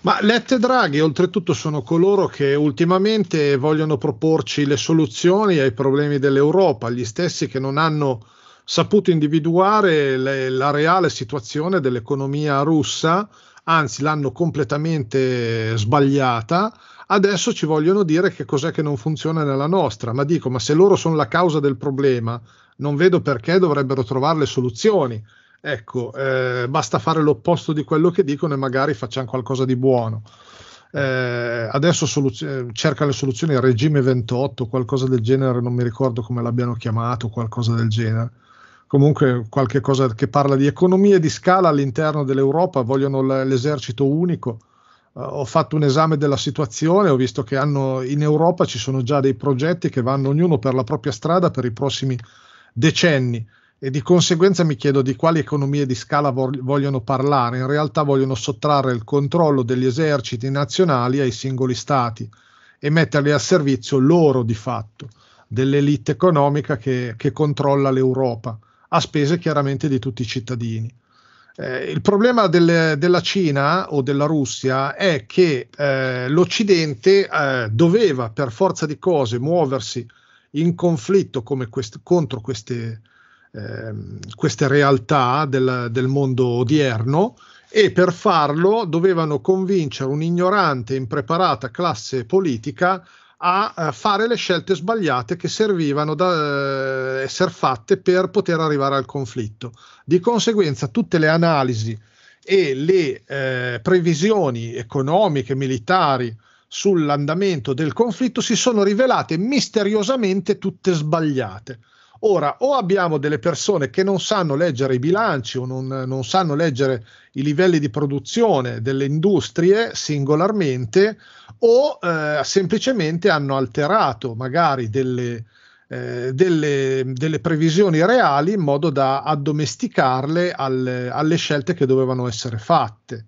[SPEAKER 3] ma Letta Draghi oltretutto sono coloro che ultimamente vogliono proporci le soluzioni ai problemi dell'Europa, gli stessi che non hanno saputo individuare le, la reale situazione dell'economia russa, anzi l'hanno completamente sbagliata. Adesso ci vogliono dire che cos'è che non funziona nella nostra, ma dico, ma se loro sono la causa del problema, non vedo perché dovrebbero trovare le soluzioni Ecco, eh, basta fare l'opposto di quello che dicono e magari facciamo qualcosa di buono. Eh, eh adesso soluz- eh, cerca le soluzioni il regime 28, qualcosa del genere, non mi ricordo come l'abbiano chiamato, qualcosa del genere. Comunque qualche cosa che parla di economie di scala all'interno dell'Europa, vogliono l- l'esercito unico. Uh, ho fatto un esame della situazione, ho visto che hanno, in Europa ci sono già dei progetti che vanno ognuno per la propria strada per i prossimi decenni e di conseguenza mi chiedo di quali economie di scala vogliono parlare. In realtà vogliono sottrarre il controllo degli eserciti nazionali ai singoli stati e metterli a servizio loro di fatto, dell'elite economica che, che controlla l'Europa, a spese chiaramente di tutti i cittadini. Eh, il problema delle, della Cina o della Russia è che eh, l'Occidente eh, doveva per forza di cose muoversi in conflitto quest- contro queste, Ehm, queste realtà del, del mondo odierno e per farlo dovevano convincere un'ignorante impreparata classe politica a eh, fare le scelte sbagliate che servivano da eh, essere fatte per poter arrivare al conflitto. Di conseguenza tutte le analisi e le eh, previsioni economiche, militari sull'andamento del conflitto si sono rivelate misteriosamente tutte sbagliate. Ora, o abbiamo delle persone che non sanno leggere i bilanci o non, non sanno leggere i livelli di produzione delle industrie singolarmente, o eh, semplicemente hanno alterato magari delle, eh, delle, delle, previsioni reali in modo da addomesticarle al, alle scelte che dovevano essere fatte.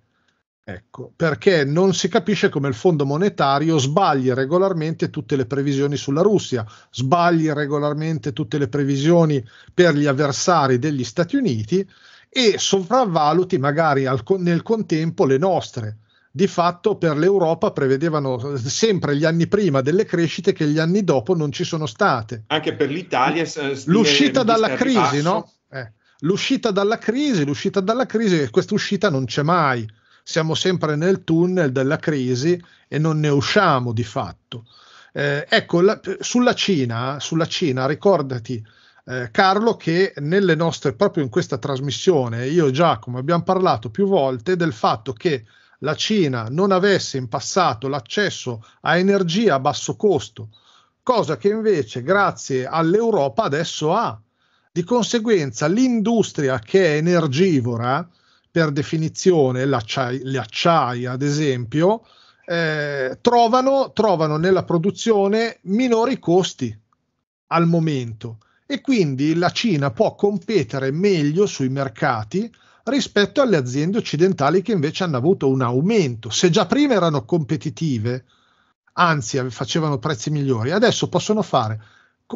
[SPEAKER 3] Ecco, perché non si capisce come il Fondo Monetario sbagli regolarmente tutte le previsioni sulla Russia, sbagli regolarmente tutte le previsioni per gli avversari degli Stati Uniti e sopravvaluti magari al, nel contempo le nostre. Di fatto per l'Europa prevedevano sempre gli anni prima delle crescite che gli anni dopo non ci sono state.
[SPEAKER 1] Anche per l'Italia. Eh, l'uscita eh, dalla crisi, no? Eh,
[SPEAKER 3] l'uscita dalla crisi, l'uscita dalla crisi, questa uscita non c'è mai siamo sempre nel tunnel della crisi e non ne usciamo di fatto. Eh, ecco, la, sulla, Cina, sulla Cina, ricordati eh, Carlo che nelle nostre, proprio in questa trasmissione, io e Giacomo abbiamo parlato più volte del fatto che la Cina non avesse in passato l'accesso a energia a basso costo, cosa che invece grazie all'Europa adesso ha. Di conseguenza l'industria che è energivora, per definizione l'acciaio, l'acciaia ad esempio, eh, trovano, trovano nella produzione minori costi al momento e quindi la Cina può competere meglio sui mercati rispetto alle aziende occidentali che invece hanno avuto un aumento. Se già prima erano competitive, anzi facevano prezzi migliori, adesso possono fare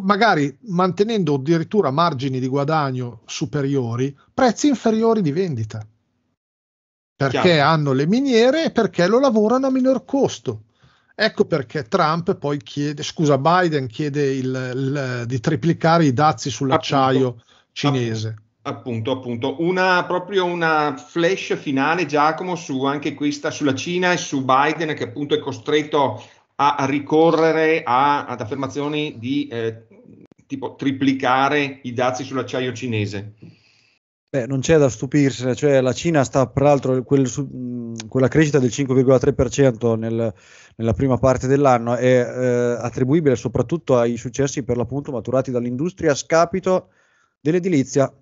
[SPEAKER 3] magari mantenendo addirittura margini di guadagno superiori, prezzi inferiori di vendita perché Chiaro. hanno le miniere e perché lo lavorano a minor costo. Ecco perché Trump poi chiede, scusa, Biden chiede il, il, di triplicare i dazi sull'acciaio appunto, cinese.
[SPEAKER 1] Appunto, appunto. Una, proprio una flash finale, Giacomo, su anche questa, sulla Cina e su Biden che appunto è costretto a, ricorrere a, ad affermazioni di eh, tipo triplicare i dazi sull'acciaio cinese.
[SPEAKER 2] Beh, non c'è da stupirsi, cioè, la Cina sta peraltro quel, quella crescita del 5,3% nel, nella prima parte dell'anno è eh, attribuibile soprattutto ai successi per l'appunto maturati dall'industria a scapito dell'edilizia.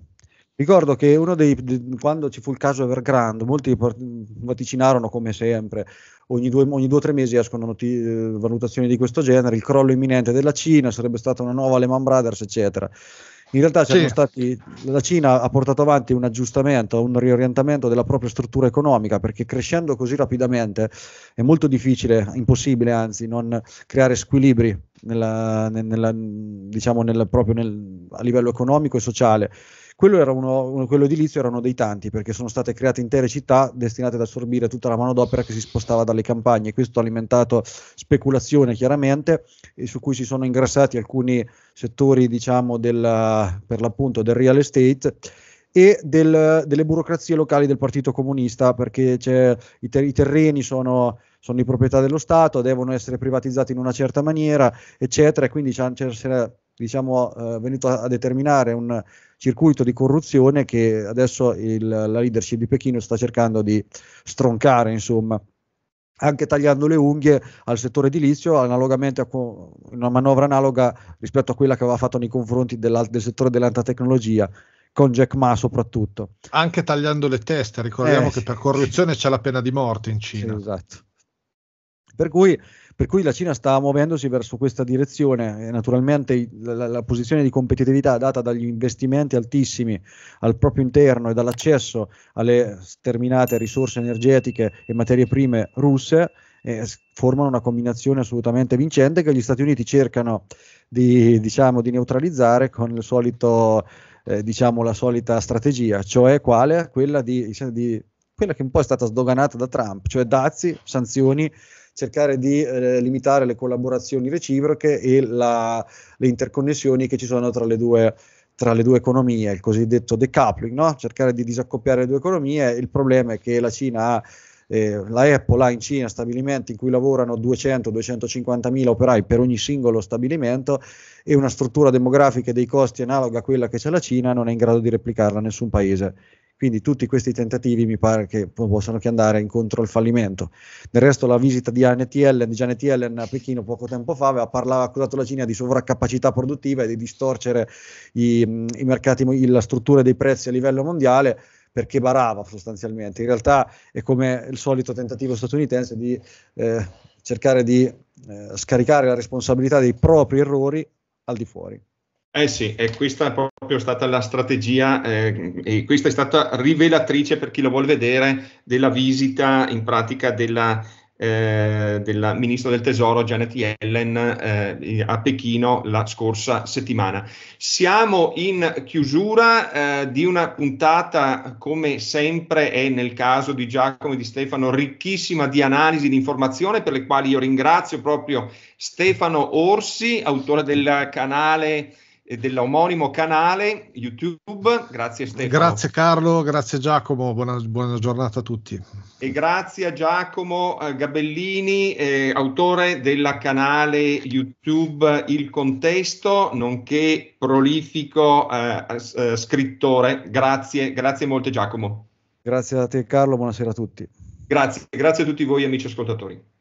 [SPEAKER 2] Ricordo che dei, de, quando ci fu il caso Evergrande, molti vaticinarono come sempre, ogni due, o tre mesi escono noti, eh, valutazioni di questo genere, il crollo imminente della Cina, sarebbe stata una nuova Lehman Brothers, eccetera. In realtà sì. stati, la Cina ha portato avanti un aggiustamento, un riorientamento della propria struttura economica perché crescendo così rapidamente è molto difficile, impossibile anzi, non creare squilibri nella, nella, diciamo nel, proprio nel, a livello economico e sociale. Quello, era uno, uno, quello edilizio erano dei tanti perché sono state create intere città destinate ad assorbire tutta la manodopera che si spostava dalle campagne. Questo ha alimentato speculazione chiaramente e su cui si sono ingrassati alcuni settori diciamo del, per l'appunto del real estate e del, delle burocrazie locali del Partito Comunista perché i, ter- i, terreni sono, sono, di proprietà dello Stato, devono essere privatizzati in una certa maniera, eccetera, e quindi c'è, c'è diciamo, eh, venuto a, a, determinare un circuito di corruzione che adesso il, la leadership di Pechino sta cercando di stroncare, insomma anche tagliando le unghie al settore edilizio, analogamente a una manovra analoga rispetto a quella che aveva fatto nei confronti del settore dell'alta tecnologia, con Jack Ma soprattutto.
[SPEAKER 3] Anche tagliando le teste, ricordiamo eh,
[SPEAKER 2] che per corruzione
[SPEAKER 3] c'è la pena di morte in Cina. Sì, esatto.
[SPEAKER 2] Per cui per cui la Cina sta muovendosi verso questa direzione e naturalmente la, la, posizione di competitività data dagli investimenti altissimi al proprio interno e dall'accesso alle sterminate risorse energetiche e materie prime russe eh, formano una combinazione assolutamente vincente che gli Stati Uniti cercano di, diciamo, di neutralizzare con il solito... Eh, diciamo la solita strategia, cioè quale? Quella di, di quella che un po' è stata sdoganata da Trump, cioè dazi, sanzioni cercare di eh, limitare le collaborazioni reciproche e la, le interconnessioni che ci sono tra le due tra le due economie, il cosiddetto decoupling, no? cercare di disaccoppiare le due economie. Il problema è che la Cina ha, eh, la Apple ha in Cina stabilimenti in cui lavorano 200-250 mila operai per ogni singolo stabilimento e una struttura demografica e dei costi analoga a quella che c'è la Cina non è in grado di replicarla nessun paese quindi tutti questi tentativi mi pare che possano che andare incontro al fallimento. Del resto la visita di Janet Yellen, di Janet Yellen a Pechino poco tempo fa aveva parlato, accusato la Cina di sovraccapacità produttiva e di distorcere i, i mercati, la struttura dei prezzi a livello mondiale perché barava sostanzialmente. In realtà è come il solito tentativo statunitense di eh, cercare di eh, scaricare la responsabilità dei propri errori al di fuori.
[SPEAKER 1] Eh sì, e questa è proprio stata la strategia eh, e questa è stata rivelatrice per chi lo vuole vedere della visita in pratica della, eh, della ministra del Tesoro Janet Yellen eh, a Pechino la scorsa settimana. Siamo in chiusura eh, di una puntata, come sempre è nel caso di Giacomo e di Stefano, ricchissima di analisi di informazione, per le quali io ringrazio proprio Stefano Orsi, autore del canale dell'omonimo canale YouTube. Grazie Stefano. Grazie
[SPEAKER 3] Carlo, grazie Giacomo, buona, buona giornata a tutti.
[SPEAKER 1] E grazie a Giacomo eh, Gabellini, eh, autore del canale YouTube Il Contesto, nonché prolifico eh, eh, scrittore. Grazie, grazie molte Giacomo.
[SPEAKER 2] Grazie a te Carlo, buonasera a tutti.
[SPEAKER 1] Grazie, grazie a tutti voi amici ascoltatori.